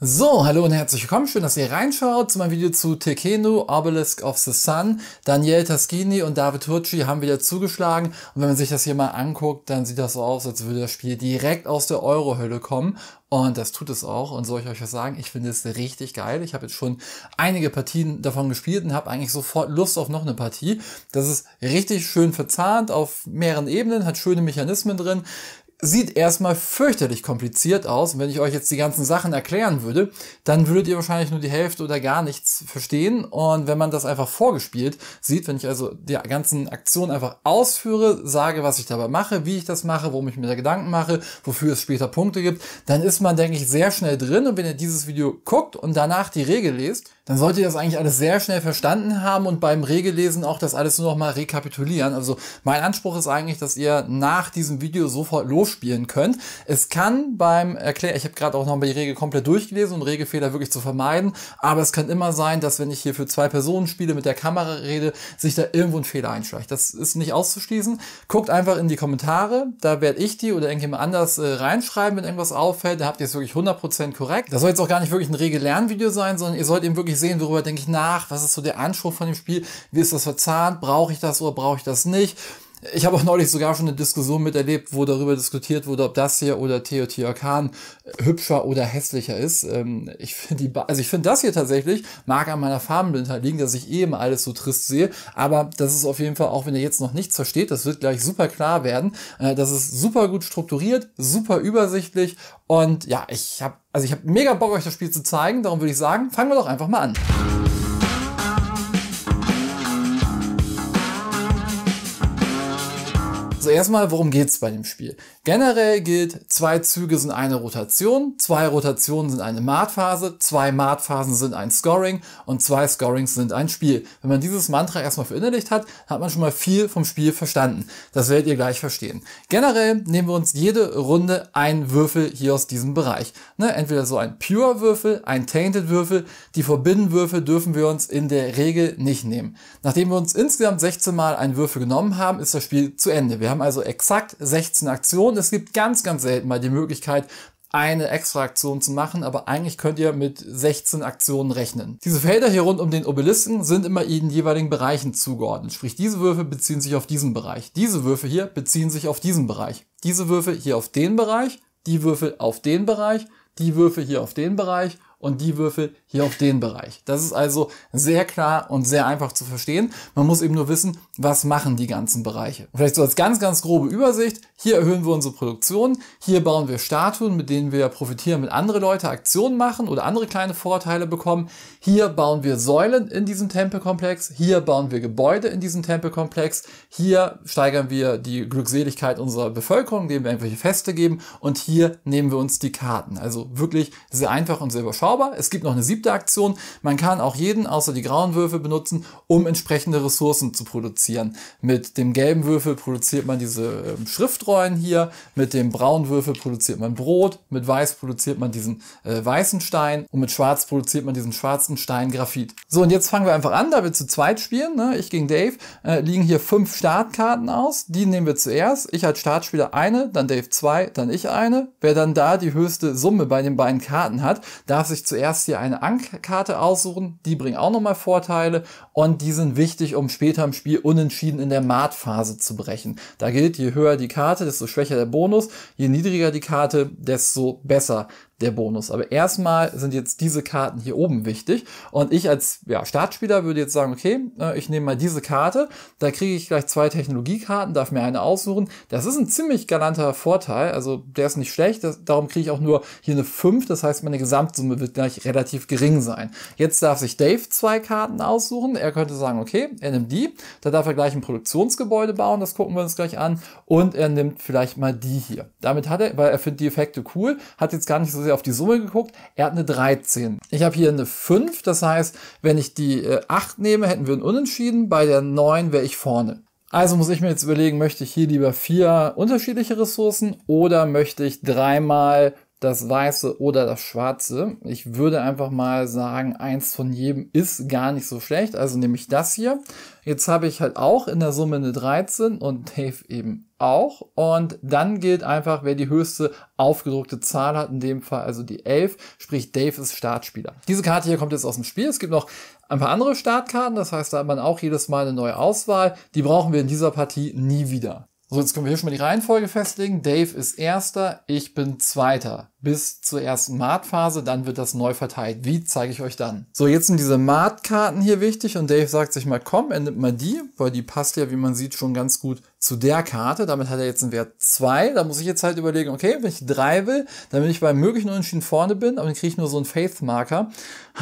So, hallo und herzlich willkommen. Schön, dass ihr reinschaut zu meinem Video zu Tekeno, Obelisk of the Sun. Daniel Taschini und David Hurci haben wieder zugeschlagen. Und wenn man sich das hier mal anguckt, dann sieht das so aus, als würde das Spiel direkt aus der Eurohölle kommen. Und das tut es auch. Und soll ich euch was sagen? Ich finde es richtig geil. Ich habe jetzt schon einige Partien davon gespielt und habe eigentlich sofort Lust auf noch eine Partie. Das ist richtig schön verzahnt auf mehreren Ebenen, hat schöne Mechanismen drin sieht erstmal fürchterlich kompliziert aus. Und wenn ich euch jetzt die ganzen Sachen erklären würde, dann würdet ihr wahrscheinlich nur die Hälfte oder gar nichts verstehen. Und wenn man das einfach vorgespielt sieht, wenn ich also die ganzen Aktionen einfach ausführe, sage, was ich dabei mache, wie ich das mache, worum ich mir da Gedanken mache, wofür es später Punkte gibt, dann ist man, denke ich, sehr schnell drin. Und wenn ihr dieses Video guckt und danach die Regel lest, dann solltet ihr das eigentlich alles sehr schnell verstanden haben und beim Regellesen auch das alles nur noch mal rekapitulieren. Also mein Anspruch ist eigentlich, dass ihr nach diesem Video sofort los spielen könnt. Es kann beim Erklären, ich habe gerade auch nochmal die Regel komplett durchgelesen, um Regelfehler wirklich zu vermeiden, aber es kann immer sein, dass wenn ich hier für zwei Personen spiele, mit der Kamera rede, sich da irgendwo ein Fehler einschleicht. Das ist nicht auszuschließen. Guckt einfach in die Kommentare, da werde ich die oder irgendjemand anders äh, reinschreiben, wenn irgendwas auffällt, da habt ihr es wirklich 100% korrekt. Das soll jetzt auch gar nicht wirklich ein Regel-Lernvideo sein, sondern ihr sollt eben wirklich sehen, worüber denke ich nach, was ist so der Anspruch von dem Spiel, wie ist das verzahnt, brauche ich das oder brauche ich das nicht ich habe auch neulich sogar schon eine Diskussion miterlebt, wo darüber diskutiert wurde, ob das hier oder Teotihuacan hübscher oder hässlicher ist. Ähm, ich finde die, ba also ich finde das hier tatsächlich, mag an meiner Farbenblindheit liegen, dass ich eben eh alles so trist sehe, aber das ist auf jeden Fall, auch wenn ihr jetzt noch nichts versteht, das wird gleich super klar werden, äh, das ist super gut strukturiert, super übersichtlich und ja, ich habe also ich habe mega Bock euch das Spiel zu zeigen, darum würde ich sagen, fangen wir doch einfach mal an. Also erstmal, worum geht es bei dem Spiel? Generell gilt, zwei Züge sind eine Rotation, zwei Rotationen sind eine Mahtphase, zwei Mahtphasen sind ein Scoring und zwei Scorings sind ein Spiel. Wenn man dieses Mantra erstmal verinnerlicht hat, hat man schon mal viel vom Spiel verstanden. Das werdet ihr gleich verstehen. Generell nehmen wir uns jede Runde einen Würfel hier aus diesem Bereich. Ne? Entweder so ein Pure Würfel, ein Tainted Würfel. Die Forbidden Würfel dürfen wir uns in der Regel nicht nehmen. Nachdem wir uns insgesamt 16 Mal einen Würfel genommen haben, ist das Spiel zu Ende. Wir haben haben also exakt 16 Aktionen. Es gibt ganz, ganz selten mal die Möglichkeit, eine extra Aktion zu machen, aber eigentlich könnt ihr mit 16 Aktionen rechnen. Diese Felder hier rund um den Obelisken sind immer in jeweiligen Bereichen zugeordnet. Sprich, diese Würfe beziehen sich auf diesen Bereich. Diese Würfe hier beziehen sich auf diesen Bereich. Diese Würfe hier auf den Bereich. Die Würfel auf den Bereich. Die Würfel hier auf den Bereich und die Würfel hier auf den Bereich. Das ist also sehr klar und sehr einfach zu verstehen. Man muss eben nur wissen, was machen die ganzen Bereiche. Vielleicht so als ganz, ganz grobe Übersicht. Hier erhöhen wir unsere Produktion. Hier bauen wir Statuen, mit denen wir profitieren, wenn andere Leute Aktionen machen oder andere kleine Vorteile bekommen. Hier bauen wir Säulen in diesem Tempelkomplex. Hier bauen wir Gebäude in diesem Tempelkomplex. Hier steigern wir die Glückseligkeit unserer Bevölkerung, indem wir irgendwelche Feste geben. Und hier nehmen wir uns die Karten. Also wirklich sehr einfach und sehr überschaubar überschaubar. Es gibt noch eine siebte Aktion. Man kann auch jeden außer die grauen Würfel benutzen, um entsprechende Ressourcen zu produzieren. Mit dem gelben Würfel produziert man diese ähm, Schriftrollen hier, mit dem braunen Würfel produziert man Brot, mit weiß produziert man diesen äh, weißen Stein und mit schwarz produziert man diesen schwarzen Stein Graphit. So, und jetzt fangen wir einfach an, da wir zu zweit spielen, ne? ich gegen Dave, äh, liegen hier fünf Startkarten aus. Die nehmen wir zuerst. Ich als Startspieler eine, dann Dave zwei, dann ich eine. Wer dann da die höchste Summe bei den beiden Karten hat, darf sich sich zuerst hier eine Ankarte aussuchen. Die bringen auch nochmal Vorteile und die sind wichtig, um später im Spiel unentschieden in der Maatphase zu brechen. Da gilt, je höher die Karte, desto schwächer der Bonus, je niedriger die Karte, desto besser der Bonus. Aber erstmal sind jetzt diese Karten hier oben wichtig. Und ich als ja, Startspieler würde jetzt sagen, okay, äh, ich nehme mal diese Karte. Da kriege ich gleich zwei Technologiekarten, darf mir eine aussuchen. Das ist ein ziemlich galanter Vorteil. Also der ist nicht schlecht. Das, darum kriege ich auch nur hier eine 5. Das heißt, meine Gesamtsumme wird gleich relativ gering sein. Jetzt darf sich Dave zwei Karten aussuchen. Er könnte sagen, okay, er nimmt die. Da darf er gleich ein Produktionsgebäude bauen. Das gucken wir uns gleich an. Und er nimmt vielleicht mal die hier. Damit hat er, weil er findet die Effekte cool, hat jetzt gar nicht so sehr quasi auf die Summe geguckt. Er hat eine 13. Ich habe hier eine 5, das heißt, wenn ich die 8 äh, nehme, hätten wir einen Unentschieden. Bei der 9 wäre ich vorne. Also muss ich mir jetzt überlegen, möchte ich hier lieber vier unterschiedliche Ressourcen oder möchte ich dreimal das Weiße oder das Schwarze. Ich würde einfach mal sagen, eins von jedem ist gar nicht so schlecht. Also nehme ich das hier. Jetzt habe ich halt auch in der Summe eine 13 und Dave eben auch. Und dann gilt einfach, wer die höchste aufgedruckte Zahl hat, in dem Fall also die 11, sprich Dave ist Startspieler. Diese Karte hier kommt jetzt aus dem Spiel. Es gibt noch ein paar andere Startkarten, das heißt, da hat man auch jedes Mal eine neue Auswahl. Die brauchen wir in dieser Partie nie wieder. So, jetzt können wir hier schon mal die Reihenfolge festlegen. Dave ist erster, ich bin zweiter bis zur ersten Maat-Phase, dann wird das neu verteilt. Wie zeige ich euch dann? So, jetzt sind diese Maat-Karten hier wichtig und Dave sagt sich mal, komm, er nimmt mal die, weil die passt ja, wie man sieht, schon ganz gut zu der Karte. Damit hat er jetzt einen Wert 2. Da muss ich jetzt halt überlegen, okay, wenn ich 3 will, dann bin ich bei möglichen Unentschieden vorne bin, aber dann kriege ich nur so einen Faith-Marker.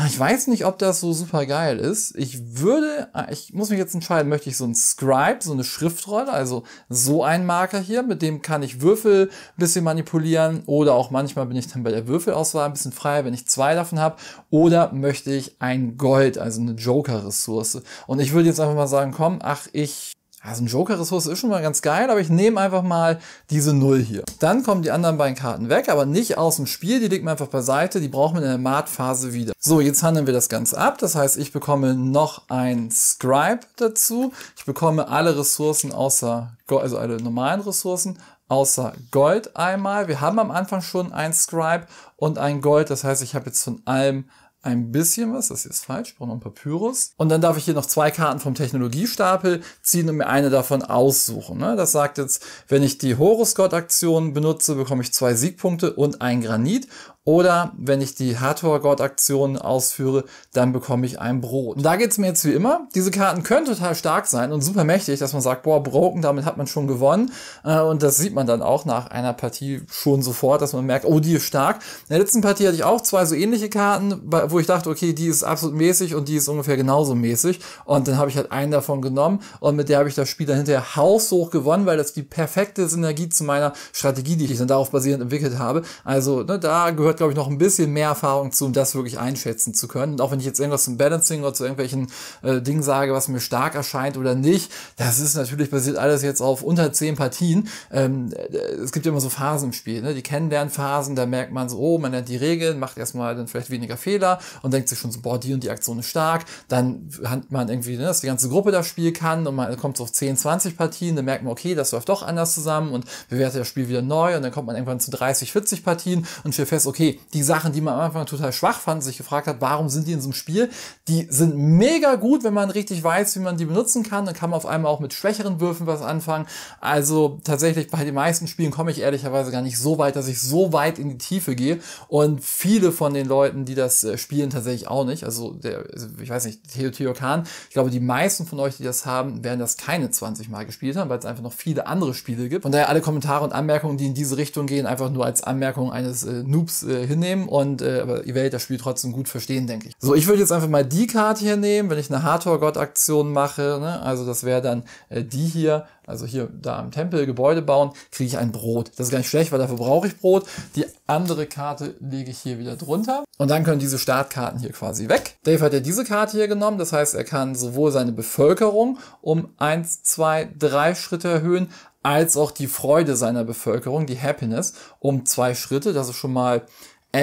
Ich weiß nicht, ob das so super geil ist. Ich würde, ah, ich muss mich jetzt entscheiden, möchte ich so einen Scribe, so eine Schriftrolle, also so einen Marker hier, mit dem kann ich Würfel ein bisschen manipulieren oder auch manchmal Manchmal bin ich dann bei der Würfelauswahl ein bisschen frei, wenn ich zwei davon habe. Oder möchte ich ein Gold, also eine Joker-Ressource. Und ich würde jetzt einfach mal sagen, komm, ach, ich also ein Joker-Ressource ist schon mal ganz geil, aber ich nehme einfach mal diese Null hier. Dann kommen die anderen beiden Karten weg, aber nicht aus dem Spiel, die legt man einfach beiseite, die braucht man in der Maat-Phase wieder. So, jetzt handeln wir das Ganze ab, das heißt, ich bekomme noch ein Scribe dazu, ich bekomme alle Ressourcen außer, also alle normalen Ressourcen außer Gold einmal. Wir haben am Anfang schon ein Scribe und ein Gold. Das heißt, ich habe jetzt von allem ein bisschen was. Das hier ist falsch. Ich brauche noch ein paar Pyros. Und dann darf ich hier noch zwei Karten vom Technologiestapel ziehen und mir eine davon aussuchen. Ne? Das sagt jetzt, wenn ich die Horus-God-Aktion benutze, bekomme ich zwei Siegpunkte und ein Granit. Oder wenn ich die hathor God aktion ausführe, dann bekomme ich ein Brot. Und da geht es mir jetzt wie immer. Diese Karten können total stark sein und super mächtig, dass man sagt, boah, Broken, damit hat man schon gewonnen. Äh, und das sieht man dann auch nach einer Partie schon sofort, dass man merkt, oh, die ist stark. In der letzten Partie hatte ich auch zwei so ähnliche Karten, wo ich dachte, okay, die ist absolut mäßig und die ist ungefähr genauso mäßig. Und dann habe ich halt einen davon genommen und mit der habe ich das Spiel dann hinterher haushoch gewonnen, weil das die perfekte Synergie zu meiner Strategie, die ich dann darauf basierend entwickelt habe. Also ne, da gehört gehört, glaube ich, noch ein bisschen mehr Erfahrung zu, um das wirklich einschätzen zu können. Und auch wenn ich jetzt irgendwas zum Balancing oder zu irgendwelchen äh, Dingen sage, was mir stark erscheint oder nicht, das ist natürlich basiert alles jetzt auf unter zehn Partien. Ähm, äh, es gibt ja immer so Phasen im Spiel, ne? die Kennenlernphasen, da merkt man so, oh, man lernt die Regeln, macht erstmal dann vielleicht weniger Fehler und denkt sich schon so, boah, die und die Aktion ist stark. Dann hat man irgendwie, ne, dass die ganze Gruppe das Spiel kann und man kommt so auf 10, 20 Partien, dann merkt man, okay, das läuft doch anders zusammen und bewertet das Spiel wieder neu und dann kommt man irgendwann zu 30, 40 Partien und stellt fest, okay, okay, die Sachen, die man am Anfang total schwach fand, sich gefragt hat, warum sind die in so einem Spiel, die sind mega gut, wenn man richtig weiß, wie man die benutzen kann. Dann kann man auf einmal auch mit schwächeren Würfen was anfangen. Also tatsächlich bei den meisten Spielen komme ich ehrlicherweise gar nicht so weit, dass ich so weit in die Tiefe gehe. Und viele von den Leuten, die das äh, spielen, tatsächlich auch nicht. Also der, ich weiß nicht, Theo Theo Kahn, ich glaube, die meisten von euch, die das haben, werden das keine 20 Mal gespielt haben, weil es einfach noch viele andere Spiele gibt. Von daher alle Kommentare und Anmerkungen, die in diese Richtung gehen, einfach nur als Anmerkung eines äh, Noobs äh, äh, hinnehmen und äh, aber ihr werdet das Spiel trotzdem gut verstehen, denke ich. So, ich würde jetzt einfach mal die Karte hier nehmen, wenn ich eine Hathor-Gott-Aktion mache, ne? also das wäre dann äh, die hier, also hier da am Tempel Gebäude bauen, kriege ich ein Brot. Das ist gar nicht schlecht, weil dafür brauche ich Brot. Die andere Karte lege ich hier wieder drunter und dann können diese Startkarten hier quasi weg. Dave hat ja diese Karte hier genommen, das heißt, er kann sowohl seine Bevölkerung um 1, 2, 3 Schritte erhöhen, als auch die Freude seiner Bevölkerung, die Happiness, um zwei Schritte. Das ist schon mal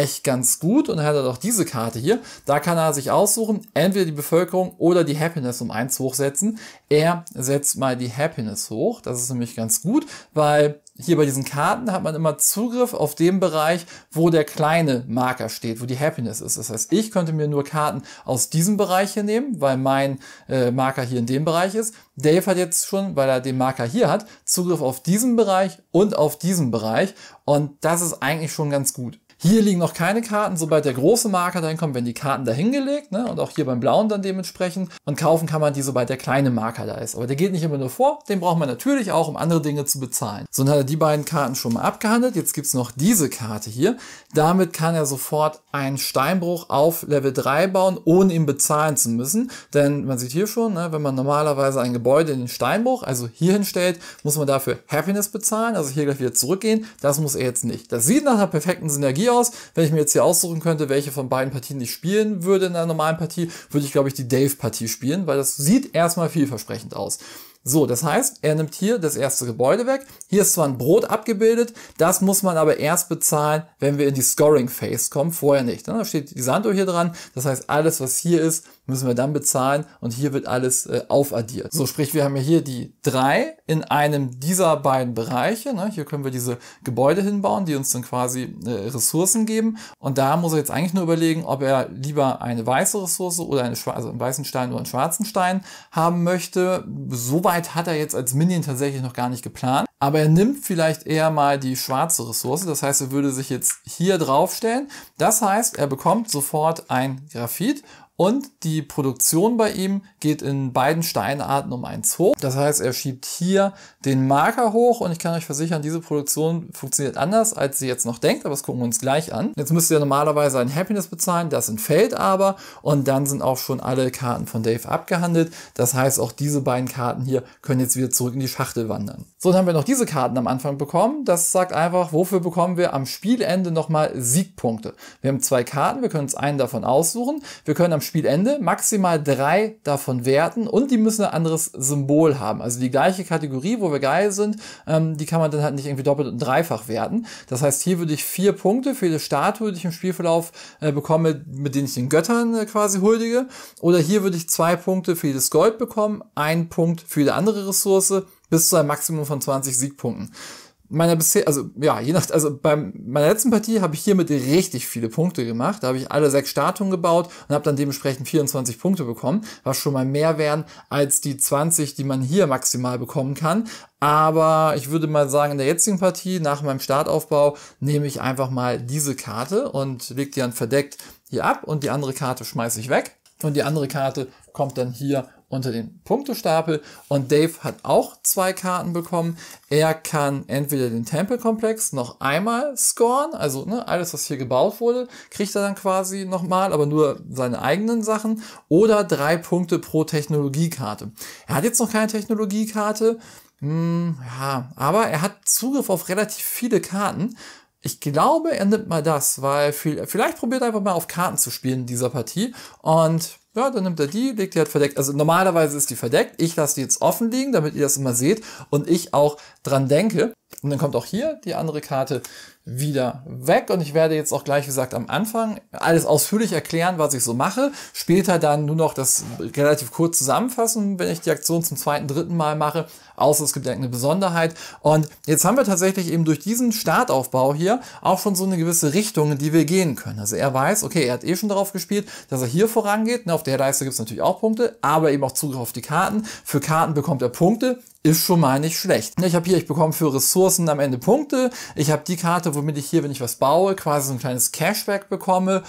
echt ganz gut. Und dann hat er doch diese Karte hier. Da kann er sich aussuchen, entweder die Bevölkerung oder die Happiness um eins hochsetzen. Er setzt mal die Happiness hoch. Das ist nämlich ganz gut, weil hier bei diesen Karten hat man immer Zugriff auf den Bereich, wo der kleine Marker steht, wo die Happiness ist. Das heißt, ich könnte mir nur Karten aus diesem Bereich hier nehmen, weil mein äh, Marker hier in dem Bereich ist. Dave hat jetzt schon, weil er den Marker hier hat, Zugriff auf diesen Bereich und auf diesen Bereich. Und das ist eigentlich schon ganz gut. Hier liegen noch keine Karten. Sobald der große Marker dann kommt, werden die Karten dahingelegt. Ne? Und auch hier beim blauen dann dementsprechend. Und kaufen kann man die, sobald der kleine Marker da ist. Aber der geht nicht immer nur vor. Den braucht man natürlich auch, um andere Dinge zu bezahlen. So, dann hat er die beiden Karten schon mal abgehandelt. Jetzt gibt es noch diese Karte hier. Damit kann er sofort einen Steinbruch auf Level 3 bauen, ohne ihn bezahlen zu müssen. Denn man sieht hier schon, ne, wenn man normalerweise ein Gebäude in den Steinbruch, also hier hinstellt, muss man dafür Happiness bezahlen. Also hier gleich wieder zurückgehen. Das muss er jetzt nicht. Das sieht nach einer perfekten Synergie aus aus. Wenn ich mir jetzt hier aussuchen könnte, welche von beiden Partien ich spielen würde in einer normalen Partie, würde ich, glaube ich, die Dave-Partie spielen, weil das sieht erstmal vielversprechend aus. So, das heißt, er nimmt hier das erste Gebäude weg. Hier ist zwar ein Brot abgebildet, das muss man aber erst bezahlen, wenn wir in die Scoring Phase kommen, vorher nicht. Ne, da steht die Sanduhr hier dran. Das heißt, alles, was hier ist, müssen wir dann bezahlen und hier wird alles äh, aufaddiert. So, sprich, wir haben ja hier die drei in einem dieser beiden Bereiche. Ne? Hier können wir diese Gebäude hinbauen, die uns dann quasi äh, Ressourcen geben. Und da muss er jetzt eigentlich nur überlegen, ob er lieber eine weiße Ressource oder eine also einen weißen Stein oder einen schwarzen Stein haben möchte. Soweit hat er jetzt als Minion tatsächlich noch gar nicht geplant. Aber er nimmt vielleicht eher mal die schwarze Ressource. Das heißt, er würde sich jetzt hier draufstellen. Das heißt, er bekommt sofort ein Graphit und die Produktion bei ihm geht in beiden Steinarten um eins hoch. Das heißt, er schiebt hier den Marker hoch und ich kann euch versichern, diese Produktion funktioniert anders, als sie jetzt noch denkt, aber das gucken wir uns gleich an. Jetzt müsst ihr normalerweise ein Happiness bezahlen, das entfällt aber und dann sind auch schon alle Karten von Dave abgehandelt. Das heißt, auch diese beiden Karten hier können jetzt wieder zurück in die Schachtel wandern. So, dann haben wir noch diese Karten am Anfang bekommen. Das sagt einfach, wofür bekommen wir am Spielende nochmal Siegpunkte. Wir haben zwei Karten, wir können uns einen davon aussuchen. Wir können am Spielende maximal drei davon werten und die müssen ein anderes Symbol haben. Also die gleiche Kategorie, wo wir geil sind, ähm, die kann man dann halt nicht irgendwie doppelt und dreifach werten. Das heißt, hier würde ich vier Punkte für jede Statue, die ich im Spielverlauf äh, bekomme, mit denen ich den Göttern äh, quasi huldige. Oder hier würde ich zwei Punkte für jedes Gold bekommen, ein Punkt für jede andere Ressource bis zu einem Maximum von 20 Siegpunkten meiner bisher, also ja, je nach, also bei meiner letzten Partie habe ich hiermit richtig viele Punkte gemacht. Da habe ich alle sechs Startungen gebaut und habe dann dementsprechend 24 Punkte bekommen, was schon mal mehr wären als die 20, die man hier maximal bekommen kann. Aber ich würde mal sagen, in der jetzigen Partie, nach meinem Startaufbau, nehme ich einfach mal diese Karte und lege die dann verdeckt hier ab und die andere Karte schmeiße ich weg. Und die andere Karte kommt dann hier unter den Punktestapel und Dave hat auch zwei Karten bekommen. Er kann entweder den Tempelkomplex noch einmal scoren, also ne, alles, was hier gebaut wurde, kriegt er dann quasi nochmal, aber nur seine eigenen Sachen, oder drei Punkte pro Technologiekarte. Er hat jetzt noch keine Technologiekarte, hm, ja, aber er hat Zugriff auf relativ viele Karten. Ich glaube, er nimmt mal das, weil viel, vielleicht probiert er einfach mal auf Karten zu spielen in dieser Partie und ja, dann nimmt er die, legt die halt verdeckt. Also normalerweise ist die verdeckt. Ich lasse die jetzt offen liegen, damit ihr das immer seht und ich auch dran denke. Und dann kommt auch hier die andere Karte wieder weg. Und ich werde jetzt auch gleich, wie gesagt, am Anfang alles ausführlich erklären, was ich so mache. Später dann nur noch das relativ kurz zusammenfassen, wenn ich die Aktion zum zweiten, dritten Mal mache. Außer es gibt eine Besonderheit. Und jetzt haben wir tatsächlich eben durch diesen Startaufbau hier auch schon so eine gewisse Richtung, in die wir gehen können. Also er weiß, okay, er hat eh schon darauf gespielt, dass er hier vorangeht, ne, der Leiste gibt es natürlich auch Punkte, aber eben auch Zugriff auf die Karten. Für Karten bekommt er Punkte, ist schon mal nicht schlecht. Ich habe hier, ich bekomme für Ressourcen am Ende Punkte. Ich habe die Karte, womit ich hier, wenn ich was baue, quasi so ein kleines Cashback bekomme.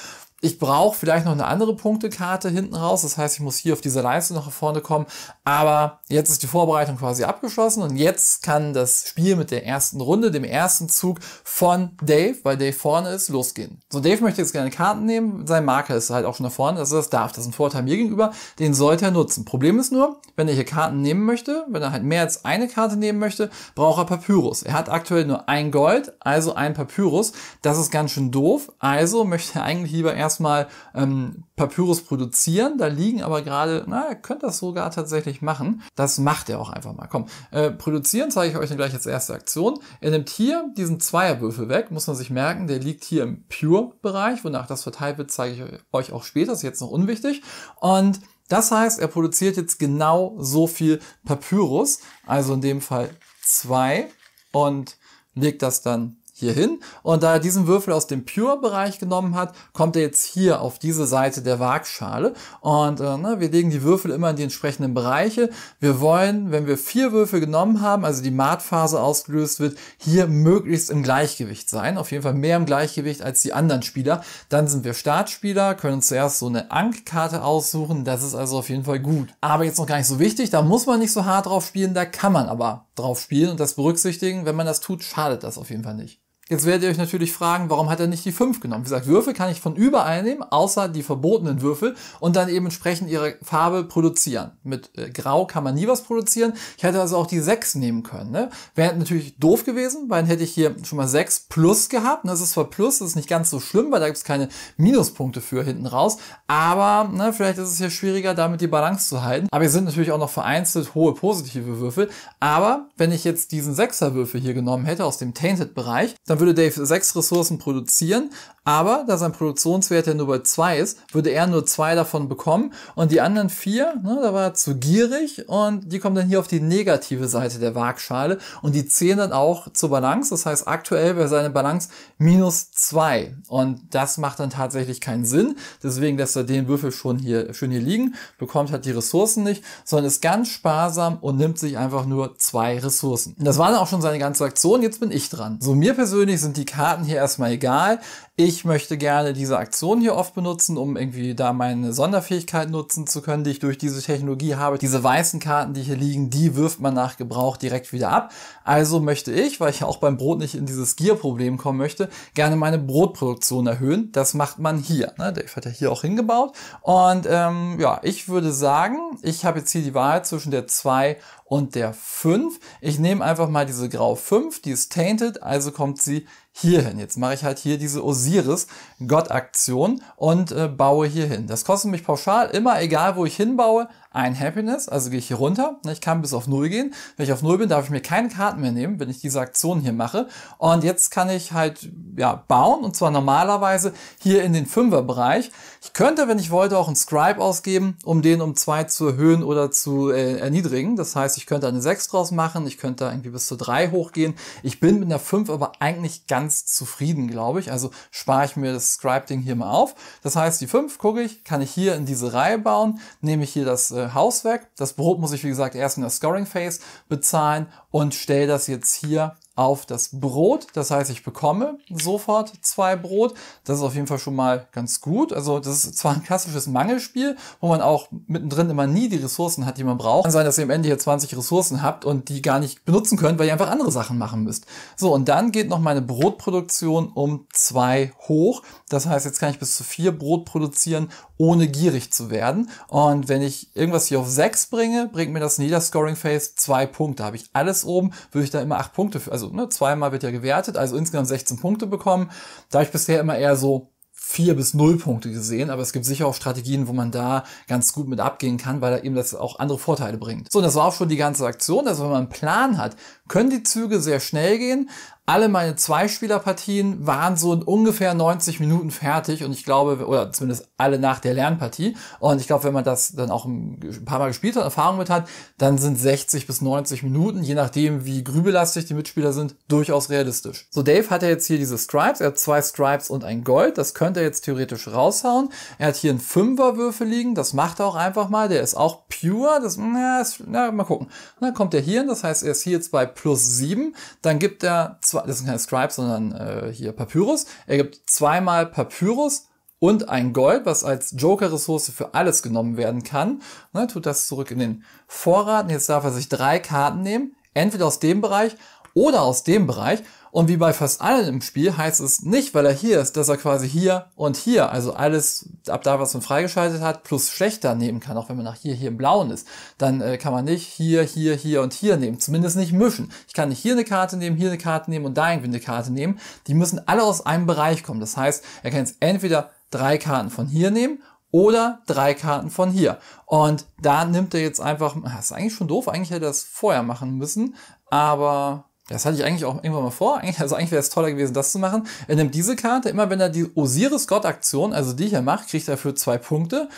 Ich brauche vielleicht noch eine andere Punktekarte hinten raus. Das heißt, ich muss hier auf dieser Leiste noch vorne kommen. Aber jetzt ist die Vorbereitung quasi abgeschlossen und jetzt kann das Spiel mit der ersten Runde, dem ersten Zug von Dave, weil Dave vorne ist, losgehen. So, Dave möchte jetzt gerne Karten nehmen. Sein Marker ist halt auch schon da vorne. Also das darf. Das ist ein Vorteil mir gegenüber. Den sollte er nutzen. Problem ist nur, wenn er hier Karten nehmen möchte, wenn er halt mehr als eine Karte nehmen möchte, braucht er Papyrus. Er hat aktuell nur ein Gold, also ein Papyrus. Das ist ganz schön doof. Also möchte er eigentlich lieber erst erstmal ähm, Papyrus produzieren, da liegen aber gerade, na, er könnte das sogar tatsächlich machen. Das macht er auch einfach mal. Komm, äh, produzieren zeige ich euch dann gleich als erste Aktion. Er nimmt hier diesen Zweierwürfel weg, muss man sich merken, der liegt hier im Pure-Bereich, wonach das verteilt wird, zeige ich euch auch später, ist jetzt noch unwichtig. Und das heißt, er produziert jetzt genau so viel Papyrus, also in dem Fall zwei und legt das dann hier hin. Und da er diesen Würfel aus dem Pure-Bereich genommen hat, kommt er jetzt hier auf diese Seite der Waagschale. Und äh, ne, wir legen die Würfel immer in die entsprechenden Bereiche. Wir wollen, wenn wir vier Würfel genommen haben, also die Mahtphase ausgelöst wird, hier möglichst im Gleichgewicht sein. Auf jeden Fall mehr im Gleichgewicht als die anderen Spieler. Dann sind wir Startspieler, können zuerst so eine Ankh-Karte aussuchen. Das ist also auf jeden Fall gut. Aber jetzt noch gar nicht so wichtig. Da muss man nicht so hart drauf spielen. Da kann man aber drauf spielen und das berücksichtigen. Wenn man das tut, schadet das auf jeden Fall nicht. Jetzt werdet ihr euch natürlich fragen, warum hat er nicht die 5 genommen? Wie gesagt, Würfel kann ich von überall nehmen, außer die verbotenen Würfel und dann eben entsprechend ihre Farbe produzieren. Mit äh, Grau kann man nie was produzieren. Ich hätte also auch die 6 nehmen können. Ne? Wäre natürlich doof gewesen, weil dann hätte ich hier schon mal 6 plus gehabt. Ne? Das ist zwar plus, das ist nicht ganz so schlimm, weil da gibt es keine Minuspunkte für hinten raus. Aber ne, vielleicht ist es hier schwieriger, damit die Balance zu halten. Aber hier sind natürlich auch noch vereinzelt hohe positive Würfel. Aber wenn ich jetzt diesen 6er-Würfel hier genommen hätte aus dem Tainted-Bereich, dann dann würde Dave sechs Ressourcen produzieren, aber da sein Produktionswert ja nur bei zwei ist, würde er nur zwei davon bekommen und die anderen vier, ne, da war er zu gierig und die kommen dann hier auf die negative Seite der Waagschale und die zählen dann auch zur Balance. Das heißt, aktuell wäre seine Balance minus zwei und das macht dann tatsächlich keinen Sinn. Deswegen lässt er den Würfel schon hier, schön hier liegen, bekommt halt die Ressourcen nicht, sondern ist ganz sparsam und nimmt sich einfach nur zwei Ressourcen. Das war dann auch schon seine ganze Aktion. Jetzt bin ich dran. So, mir persönlich König sind die Karten hier erstmal egal. Ich möchte gerne diese Aktion hier oft benutzen, um irgendwie da meine Sonderfähigkeit nutzen zu können, die ich durch diese Technologie habe. Diese weißen Karten, die hier liegen, die wirft man nach Gebrauch direkt wieder ab. Also möchte ich, weil ich auch beim Brot nicht in dieses Gier-Problem kommen möchte, gerne meine Brotproduktion erhöhen. Das macht man hier. Ne? Dave hat ja hier auch hingebaut. Und ähm, ja, ich würde sagen, ich habe jetzt hier die Wahl zwischen der 2 und der 5. Ich nehme einfach mal diese Grau 5, die ist tainted, also kommt sie hier hin. Jetzt mache ich halt hier diese Osiris-Gott-Aktion und äh, baue hier hin. Das kostet mich pauschal immer, egal wo ich hinbaue, ein Happiness, also gehe ich hier runter, ne, ich kann bis auf null gehen. Wenn ich auf null bin, darf ich mir keine Karten mehr nehmen, wenn ich diese Aktion hier mache. Und jetzt kann ich halt ja, bauen und zwar normalerweise hier in den Fünferbereich. Ich könnte, wenn ich wollte, auch einen Scribe ausgeben, um den um zwei zu erhöhen oder zu äh, erniedrigen. Das heißt, ich könnte eine 6 draus machen, ich könnte irgendwie bis zu 3 hochgehen. Ich bin mit einer 5 aber eigentlich ganz zufrieden, glaube ich. Also spare ich mir das Scribe-Ding hier mal auf. Das heißt, die 5 gucke ich, kann ich hier in diese Reihe bauen, nehme ich hier das äh, Haus weg. Das Brot muss ich, wie gesagt, erst in der Scoring Phase bezahlen und stelle das jetzt hier auf das Brot. Das heißt, ich bekomme sofort zwei Brot. Das ist auf jeden Fall schon mal ganz gut. Also das ist zwar ein klassisches Mangelspiel, wo man auch mittendrin immer nie die Ressourcen hat, die man braucht. Kann sein, dass ihr am Ende hier 20 Ressourcen habt und die gar nicht benutzen könnt, weil ihr einfach andere Sachen machen müsst. So, und dann geht noch meine Brotproduktion um zwei hoch. Das heißt, jetzt kann ich bis zu vier Brot produzieren ohne gierig zu werden. Und wenn ich irgendwas hier auf 6 bringe, bringt mir das in jeder Scoring Phase 2 Punkte. Da Habe ich alles oben, würde ich da immer 8 Punkte für, also ne, zweimal wird ja gewertet, also insgesamt 16 Punkte bekommen. Da habe ich bisher immer eher so 4 bis 0 Punkte gesehen, aber es gibt sicher auch Strategien, wo man da ganz gut mit abgehen kann, weil da eben das auch andere Vorteile bringt. So, und das war auch schon die ganze Aktion. Also wenn man einen Plan hat, können die Züge sehr schnell gehen. Alle meine Zweispielerpartien waren so in ungefähr 90 Minuten fertig und ich glaube, oder zumindest alle nach der Lernpartie. Und ich glaube, wenn man das dann auch ein paar Mal gespielt hat, Erfahrung mit hat, dann sind 60 bis 90 Minuten, je nachdem, wie grübelastig die Mitspieler sind, durchaus realistisch. So, Dave hat ja jetzt hier diese Stripes. Er hat zwei Stripes und ein Gold. Das könnte er jetzt theoretisch raushauen. Er hat hier einen Fünferwürfel liegen. Das macht er auch einfach mal. Der ist auch pure. Das, na, ist, na mal gucken. Und dann kommt er hier hin. Das heißt, er ist hier jetzt bei plus 7, dann gibt er, zwei, das sind keine Scribes, sondern äh, hier Papyrus, er gibt zweimal Papyrus und ein Gold, was als Joker-Ressource für alles genommen werden kann. er ne, tut das zurück in den Vorrat und jetzt darf er sich drei Karten nehmen, entweder aus dem Bereich oder aus dem Bereich und wie bei fast allen im Spiel heißt es nicht, weil er hier ist, dass er quasi hier und hier, also alles ab da, was man freigeschaltet hat, plus schlechter nehmen kann, auch wenn man nach hier, hier im Blauen ist. Dann äh, kann man nicht hier, hier, hier und hier nehmen, zumindest nicht mischen. Ich kann nicht hier eine Karte nehmen, hier eine Karte nehmen und da irgendwie eine Karte nehmen. Die müssen alle aus einem Bereich kommen. Das heißt, er kann jetzt entweder drei Karten von hier nehmen oder drei Karten von hier. Und da nimmt er jetzt einfach, das ah, ist eigentlich schon doof, eigentlich hätte er das vorher machen müssen, aber das hatte ich eigentlich auch irgendwann mal vor. Also eigentlich wäre es toller gewesen, das zu machen. Er nimmt diese Karte, immer wenn er die Osiris-Gott-Aktion, also die hier macht, kriegt er für zwei Punkte.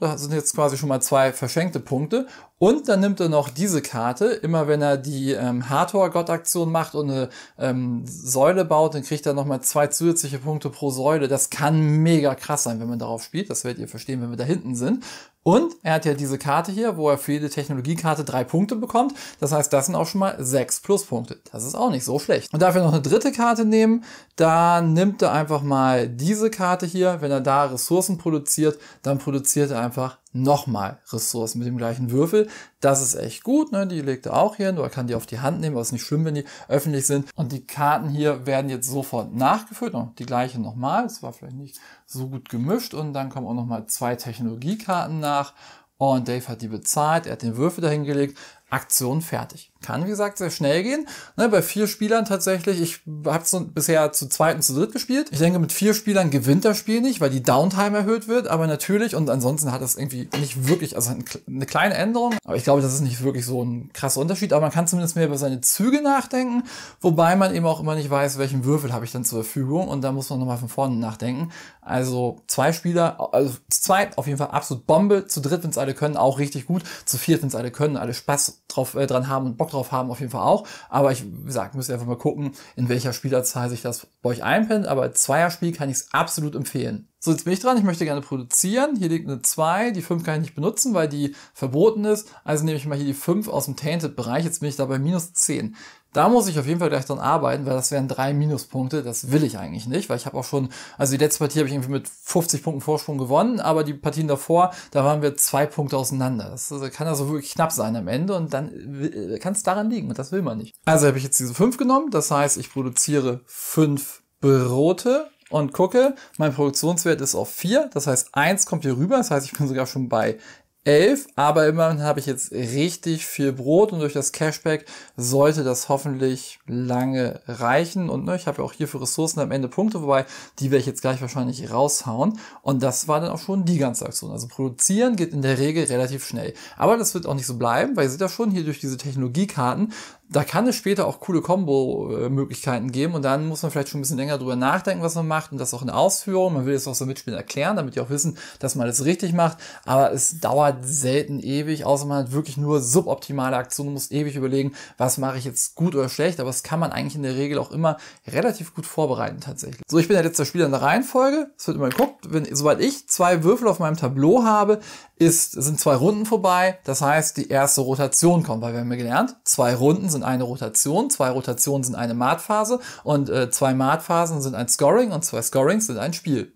da sind jetzt quasi schon mal zwei verschenkte Punkte. Und dann nimmt er noch diese Karte. Immer wenn er die ähm, Hathor-Gott-Aktion macht und eine ähm, Säule baut, dann kriegt er nochmal zwei zusätzliche Punkte pro Säule. Das kann mega krass sein, wenn man darauf spielt. Das werdet ihr verstehen, wenn wir da hinten sind. Und er hat ja diese Karte hier, wo er für jede Technologiekarte drei Punkte bekommt. Das heißt, das sind auch schon mal sechs Pluspunkte. Das ist auch nicht so schlecht. Und dafür noch eine dritte Karte nehmen, dann nimmt er einfach mal diese Karte hier. Wenn er da Ressourcen produziert, dann produziert er einfach nochmal Ressourcen mit dem gleichen Würfel. Das ist echt gut, ne? die legt er auch hier hin, oder kann die auf die Hand nehmen, aber es ist nicht schlimm, wenn die öffentlich sind. Und die Karten hier werden jetzt sofort nachgefüllt. Oh, die gleiche nochmal, das war vielleicht nicht so gut gemischt und dann kommen auch nochmal zwei Technologiekarten nach und Dave hat die bezahlt, er hat den Würfel dahingelegt, Aktion fertig kann, wie gesagt, sehr schnell gehen. Ne, bei vier Spielern tatsächlich, ich habe es bisher zu zweit und zu dritt gespielt. Ich denke, mit vier Spielern gewinnt das Spiel nicht, weil die Downtime erhöht wird, aber natürlich und ansonsten hat es irgendwie nicht wirklich, also eine kleine Änderung, aber ich glaube, das ist nicht wirklich so ein krasser Unterschied, aber man kann zumindest mehr über seine Züge nachdenken, wobei man eben auch immer nicht weiß, welchen Würfel habe ich dann zur Verfügung und da muss man nochmal von vorne nachdenken. Also zwei Spieler, also zu zweit auf jeden Fall absolut Bombe, zu dritt, wenn es alle können, auch richtig gut, zu viert, wenn es alle können, alle Spaß drauf, äh, dran haben und Bock drauf drauf haben, auf jeden Fall auch. Aber ich, wie müsst ihr einfach mal gucken, in welcher Spielerzahl sich das bei euch einpennt. Aber Zweierspiel kann ich es absolut empfehlen. So, jetzt bin ich dran. Ich möchte gerne produzieren. Hier liegt eine 2. Die 5 kann ich nicht benutzen, weil die verboten ist. Also nehme ich mal hier die 5 aus dem Tainted-Bereich. Jetzt bin ich da bei minus 10. Da muss ich auf jeden Fall gleich dran arbeiten, weil das wären drei Minuspunkte. Das will ich eigentlich nicht, weil ich habe auch schon, also die letzte Partie habe ich irgendwie mit 50 Punkten Vorsprung gewonnen, aber die Partien davor, da waren wir zwei Punkte auseinander. Das kann also wirklich knapp sein am Ende und dann äh, kann es daran liegen und das will man nicht. Also habe ich jetzt diese fünf genommen, das heißt, ich produziere fünf Brote und gucke, mein Produktionswert ist auf 4, das heißt 1 kommt hier rüber, das heißt ich bin sogar schon bei 11, aber immerhin habe ich jetzt richtig viel Brot und durch das Cashback sollte das hoffentlich lange reichen. Und ne, ich habe ja auch hier für Ressourcen am Ende Punkte, wobei die werde ich jetzt gleich wahrscheinlich raushauen. Und das war dann auch schon die ganze Aktion. Also produzieren geht in der Regel relativ schnell. Aber das wird auch nicht so bleiben, weil ihr seht ja schon hier durch diese Technologiekarten da kann es später auch coole Combo-Möglichkeiten geben und dann muss man vielleicht schon ein bisschen länger drüber nachdenken, was man macht und das auch in Ausführung. Man will es auch so Mitspielern erklären, damit die auch wissen, dass man das richtig macht, aber es dauert selten ewig, außer man hat wirklich nur suboptimale Aktionen, muss ewig überlegen, was mache ich jetzt gut oder schlecht, aber das kann man eigentlich in der Regel auch immer relativ gut vorbereiten tatsächlich. So, ich bin der letzte Spieler in der Reihenfolge, es wird immer geguckt, wenn, sobald ich zwei Würfel auf meinem Tableau habe, ist, sind zwei Runden vorbei. Das heißt, die erste Rotation kommt, weil wir haben ja gelernt, zwei Runden sind eine Rotation, zwei Rotationen sind eine Mahtphase und äh, zwei Mahtphasen sind ein Scoring und zwei Scorings sind ein Spiel.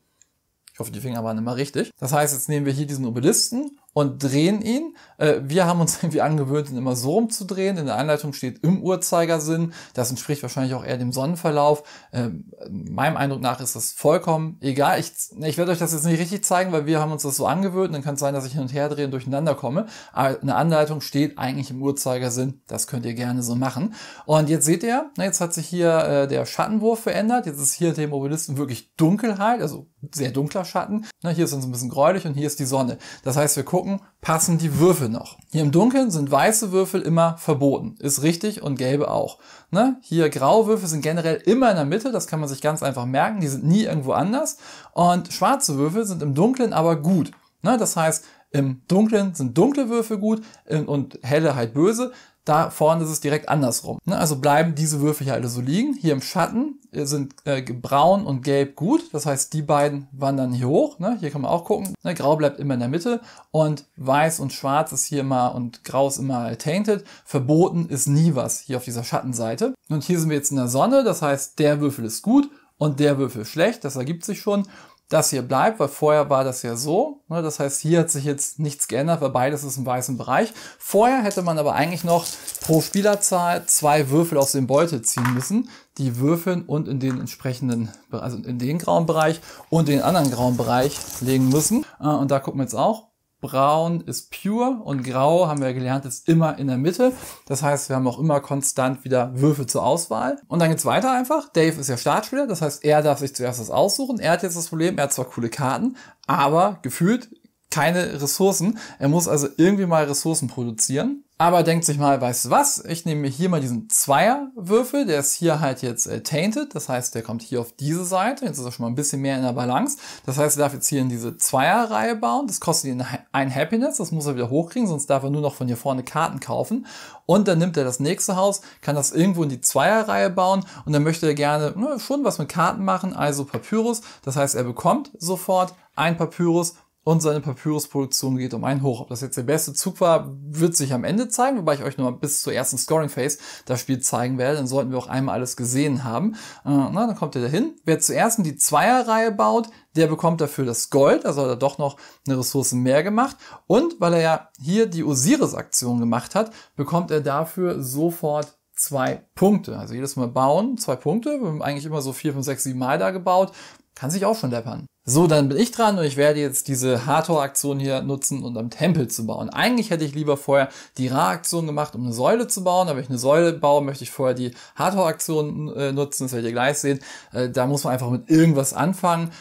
Ich hoffe, die Finger waren immer richtig. Das heißt, jetzt nehmen wir hier diesen Obelisten und drehen ihn äh, wir haben uns irgendwie angewöhnt, ihn immer so rumzudrehen. In der Anleitung steht im Uhrzeigersinn. Das entspricht wahrscheinlich auch eher dem Sonnenverlauf. Ähm, meinem Eindruck nach ist das vollkommen egal. Ich, ich werde euch das jetzt nicht richtig zeigen, weil wir haben uns das so angewöhnt. Dann kann es sein, dass ich hin und her drehe und durcheinander komme. Aber eine Anleitung steht eigentlich im Uhrzeigersinn. Das könnt ihr gerne so machen. Und jetzt seht ihr, jetzt hat sich hier äh, der Schattenwurf verändert. Jetzt ist hier der Mobilisten wirklich Dunkelheit, also sehr dunkler Schatten. hier ist uns ein bisschen gräulich und hier ist die Sonne. Das heißt, wir gucken, passen die Würfel noch. Hier im Dunkeln sind weiße Würfel immer verboten. Ist richtig und gelbe auch. Ne? Hier graue Würfel sind generell immer in der Mitte. Das kann man sich ganz einfach merken. Die sind nie irgendwo anders. Und schwarze Würfel sind im Dunkeln aber gut. Ne? Das heißt, im Dunkeln sind dunkle Würfel gut und helle halt böse. Da vorne ist es direkt andersrum. Ne? Also bleiben diese Würfel hier alle so liegen. Hier im Schatten äh, sind äh, braun und gelb gut. Das heißt, die beiden wandern hier hoch. Ne? Hier kann man auch gucken. Ne? Grau bleibt immer in der Mitte. Und weiß und schwarz ist hier immer und grau ist immer tainted. Verboten ist nie was hier auf dieser Schattenseite. Und hier sind wir jetzt in der Sonne. Das heißt, der Würfel ist gut und der Würfel schlecht. Das ergibt sich schon das hier bleibt, weil vorher war das ja so. Ne? Das heißt, hier hat sich jetzt nichts geändert, weil beides ist im weißen Bereich. Vorher hätte man aber eigentlich noch pro Spielerzahl zwei Würfel aus dem Beutel ziehen müssen. Die würfeln und in den entsprechenden, also in den grauen Bereich und den anderen grauen Bereich legen müssen. Äh, und da gucken wir jetzt auch. Braun ist pure und grau, haben wir gelernt, ist immer in der Mitte. Das heißt, wir haben auch immer konstant wieder Würfel zur Auswahl. Und dann geht's weiter einfach. Dave ist ja Startspieler, das heißt, er darf sich zuerst das aussuchen. Er hat jetzt das Problem, er hat zwar coole Karten, aber gefühlt keine Ressourcen. Er muss also irgendwie mal Ressourcen produzieren aber denkt sich mal, weißt du was, ich nehme mir hier mal diesen Zweierwürfel, der ist hier halt jetzt äh, tainted, das heißt, der kommt hier auf diese Seite, jetzt ist er schon mal ein bisschen mehr in der Balance, das heißt, er darf jetzt hier in diese Zweierreihe bauen, das kostet ihn ein Happiness, das muss er wieder hochkriegen, sonst darf er nur noch von hier vorne Karten kaufen und dann nimmt er das nächste Haus, kann das irgendwo in die Zweierreihe bauen und dann möchte er gerne ne, schon was mit Karten machen, also Papyrus, das heißt, er bekommt sofort ein Papyrus und seine Papyrus-Produktion geht um einen hoch. Ob das jetzt der beste Zug war, wird sich am Ende zeigen, wobei ich euch nur bis zur ersten Scoring-Phase das Spiel zeigen werde. Dann sollten wir auch einmal alles gesehen haben. Äh, na, dann kommt ihr dahin. Wer zuerst in die Zweierreihe baut, der bekommt dafür das Gold, also hat er doch noch eine Ressource mehr gemacht. Und weil er ja hier die Osiris-Aktion gemacht hat, bekommt er dafür sofort zwei Punkte. Also jedes Mal bauen, zwei Punkte. Wir haben eigentlich immer so vier, fünf, sechs, sieben Mal da gebaut. Kann sich auch schon läppern. So, dann bin ich dran und ich werde jetzt diese Hathor-Aktion hier nutzen, um einen Tempel zu bauen. Eigentlich hätte ich lieber vorher die Ra-Aktion gemacht, um eine Säule zu bauen, aber wenn ich eine Säule baue, möchte ich vorher die Hathor-Aktion äh, nutzen, das werdet ihr gleich sehen. Äh, da muss man einfach mit irgendwas anfangen.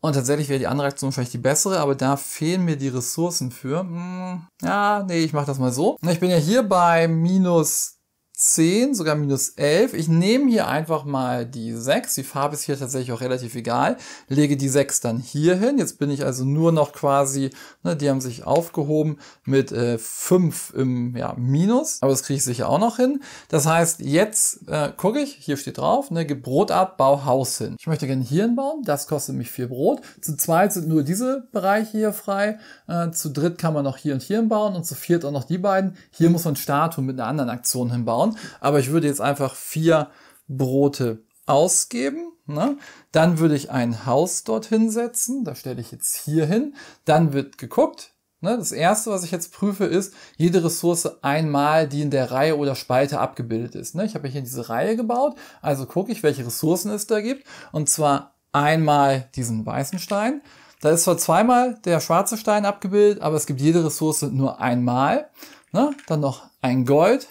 Und tatsächlich wäre die andere Aktion vielleicht die bessere, aber da fehlen mir die Ressourcen für. Hm, ja, nee, ich mache das mal so. Ich bin ja hier bei minus 10, sogar minus 11. Ich nehme hier einfach mal die 6. Die Farbe ist hier tatsächlich auch relativ egal. Lege die 6 dann hier hin. Jetzt bin ich also nur noch quasi, ne, die haben sich aufgehoben mit äh, 5 im ja, Minus. Aber das kriege ich sicher auch noch hin. Das heißt, jetzt äh, gucke ich, hier steht drauf, ne, gib Brot ab, bau Haus hin. Ich möchte gerne hier hinbauen. Das kostet mich 4 Brot. Zu zweit sind nur diese Bereiche hier frei. Äh, zu dritt kann man noch hier und hier hinbauen. und zu viert auch noch die beiden. Hier muss man Statuen mit einer anderen Aktion hinbauen aber ich würde jetzt einfach vier Brote ausgeben. Ne? Dann würde ich ein Haus dorthin setzen. Da stelle ich jetzt hier hin. Dann wird geguckt. Ne? Das erste, was ich jetzt prüfe, ist jede Ressource einmal, die in der Reihe oder Spalte abgebildet ist. Ne? Ich habe hier diese Reihe gebaut. Also gucke ich, welche Ressourcen es da gibt. Und zwar einmal diesen weißen Stein. Da ist zwar zweimal der schwarze Stein abgebildet, aber es gibt jede Ressource nur einmal. Ne? Dann noch ein Gold,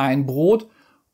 ein Brot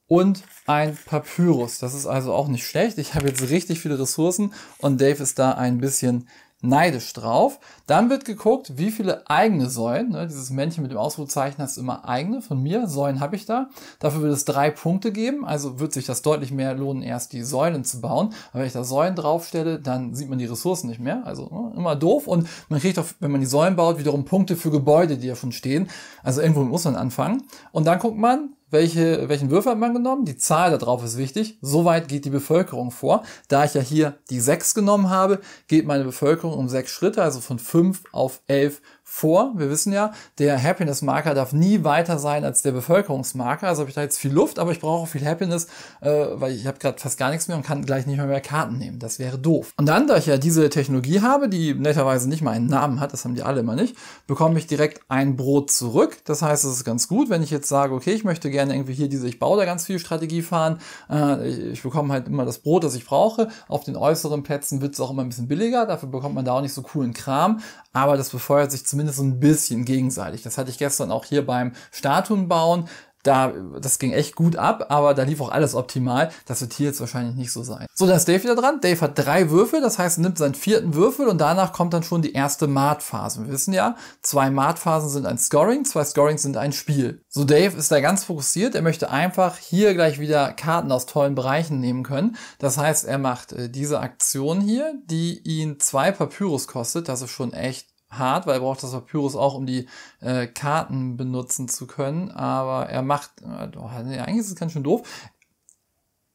und ein Papyrus. Das ist also auch nicht schlecht. Ich habe jetzt richtig viele Ressourcen und Dave ist da ein bisschen neidisch drauf. Dann wird geguckt, wie viele eigene Säulen, ne, dieses Männchen mit dem Ausrufezeichen das ist immer eigene von mir, Säulen habe ich da. Dafür wird es drei Punkte geben, also wird sich das deutlich mehr lohnen, erst die Säulen zu bauen. Aber wenn ich da Säulen draufstelle, dann sieht man die Ressourcen nicht mehr, also ne, immer doof. Und man kriegt auch, wenn man die Säulen baut, wiederum Punkte für Gebäude, die davon stehen. Also irgendwo muss man anfangen. Und dann guckt man, welche, welchen Würfel hat man genommen? Die Zahl darauf ist wichtig. Soweit geht die Bevölkerung vor. Da ich ja hier die 6 genommen habe, geht meine Bevölkerung um 6 Schritte, also von 5 auf 11 vor. Wir wissen ja, der Happiness-Marker darf nie weiter sein als der Bevölkerungsmarker. Also habe ich da jetzt viel Luft, aber ich brauche viel Happiness, äh, weil ich habe gerade fast gar nichts mehr und kann gleich nicht mehr, mehr Karten nehmen. Das wäre doof. Und dann, da ich ja diese Technologie habe, die netterweise nicht mal einen Namen hat, das haben die alle immer nicht, bekomme ich direkt ein Brot zurück. Das heißt, es ist ganz gut, wenn ich jetzt sage, okay, ich möchte gerne irgendwie hier diese, ich baue da ganz viel Strategie fahren. Äh, ich bekomme halt immer das Brot, das ich brauche. Auf den äußeren Plätzen wird es auch immer ein bisschen billiger. Dafür bekommt man da auch nicht so coolen Kram. Aber das befeuert sich zumindest zumindest so ein bisschen gegenseitig. Das hatte ich gestern auch hier beim Statuen Da, das ging echt gut ab, aber da lief auch alles optimal. Das wird hier jetzt wahrscheinlich nicht so sein. So, dann ist Dave wieder dran. Dave hat drei Würfel, das heißt, nimmt seinen vierten Würfel und danach kommt dann schon die erste Mahtphase. Wir wissen ja, zwei Mahtphasen sind ein Scoring, zwei Scorings sind ein Spiel. So, Dave ist da ganz fokussiert. Er möchte einfach hier gleich wieder Karten aus tollen Bereichen nehmen können. Das heißt, er macht äh, diese Aktion hier, die ihn zwei Papyrus kostet. Das ist schon echt hart, weil er braucht das Papyrus auch, um die äh, Karten benutzen zu können. Aber er macht, äh, eigentlich ist es ganz schön doof.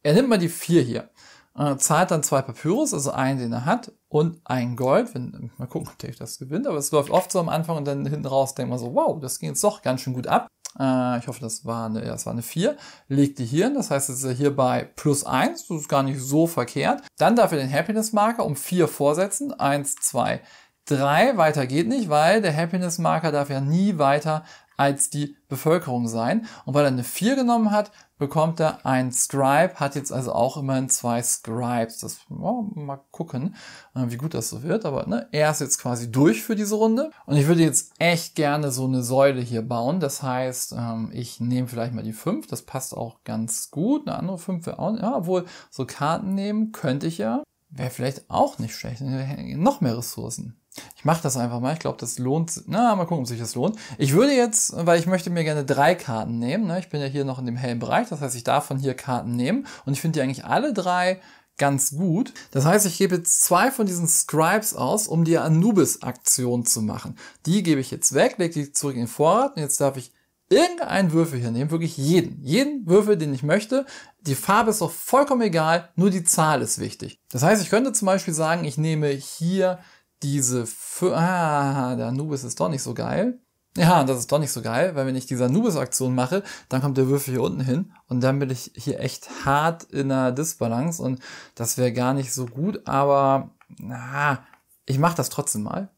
Er nimmt mal die vier hier, äh, zahlt dann zwei Papyrus, also einen, den er hat, und ein Gold. Wenn, mal gucken, ob der das gewinnt, aber es läuft oft so am Anfang und dann hinten raus denkt man so, wow, das ging jetzt doch ganz schön gut ab. Äh, ich hoffe, das war eine, ja, das war eine 4. Legt die hier hin, das heißt, jetzt ist er hier bei plus 1, das ist gar nicht so verkehrt. Dann darf er den Happiness-Marker um 4 vorsetzen, 1, 2, 3, weiter geht nicht, weil der Happiness Marker darf ja nie weiter als die Bevölkerung sein. Und weil er eine 4 genommen hat, bekommt er ein Scribe, hat jetzt also auch immerhin zwei Scribes. Das oh, mal gucken, äh, wie gut das so wird. Aber ne, er ist jetzt quasi durch für diese Runde. Und ich würde jetzt echt gerne so eine Säule hier bauen. Das heißt, ähm, ich nehme vielleicht mal die 5. Das passt auch ganz gut. Eine andere 5 wäre auch. Ja, obwohl, so Karten nehmen könnte ich ja. Wäre vielleicht auch nicht schlecht. Noch mehr Ressourcen. Ich mache das einfach mal. Ich glaube, das lohnt. Na, mal gucken, ob sich das lohnt. Ich würde jetzt, weil ich möchte mir gerne drei Karten nehmen. Ne? Ich bin ja hier noch in dem hellen Bereich. Das heißt, ich darf von hier Karten nehmen. Und ich finde die eigentlich alle drei ganz gut. Das heißt, ich gebe jetzt zwei von diesen Scribes aus, um die Anubis-Aktion zu machen. Die gebe ich jetzt weg, lege die zurück in den Vorrat. Und jetzt darf ich irgendeinen Würfel hier nehmen. Wirklich jeden. Jeden Würfel, den ich möchte. Die Farbe ist auch vollkommen egal. Nur die Zahl ist wichtig. Das heißt, ich könnte zum Beispiel sagen, ich nehme hier diese... F ah, der Anubis ist doch nicht so geil. Ja, das ist doch nicht so geil, weil wenn ich diese Anubis-Aktion mache, dann kommt der Würfel hier unten hin und dann bin ich hier echt hart in einer Disbalance und das wäre gar nicht so gut, aber na, ich mache das trotzdem mal.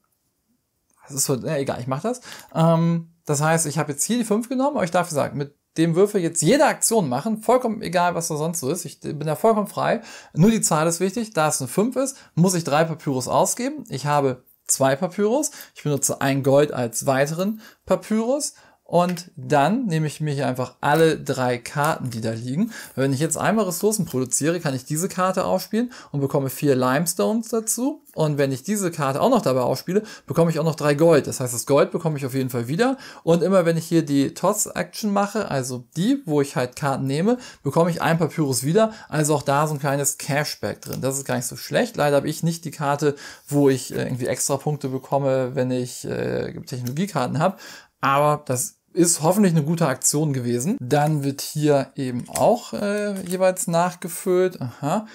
Das ist so, ja, egal, ich mache das. Ähm, das heißt, ich habe jetzt hier die 5 genommen, aber ich darf sagen, mit dem Würfel jetzt jede Aktion machen, vollkommen egal, was da sonst so ist. Ich bin da vollkommen frei. Nur die Zahl ist wichtig. Da es eine 5 ist, muss ich drei Papyrus ausgeben. Ich habe zwei Papyrus. Ich benutze ein Gold als weiteren Papyrus und dann nehme ich mir hier einfach alle drei Karten, die da liegen. Wenn ich jetzt einmal Ressourcen produziere, kann ich diese Karte aufspielen und bekomme vier Limestones dazu. Und wenn ich diese Karte auch noch dabei aufspiele, bekomme ich auch noch drei Gold. Das heißt, das Gold bekomme ich auf jeden Fall wieder. Und immer wenn ich hier die Toss-Action mache, also die, wo ich halt Karten nehme, bekomme ich ein Papyrus wieder. Also auch da so ein kleines Cashback drin. Das ist gar nicht so schlecht. Leider habe ich nicht die Karte, wo ich äh, irgendwie extra Punkte bekomme, wenn ich äh, Technologiekarten habe. Aber das ist hoffentlich eine gute Aktion gewesen. Dann wird hier eben auch äh, jeweils nachgefüllt. Aha.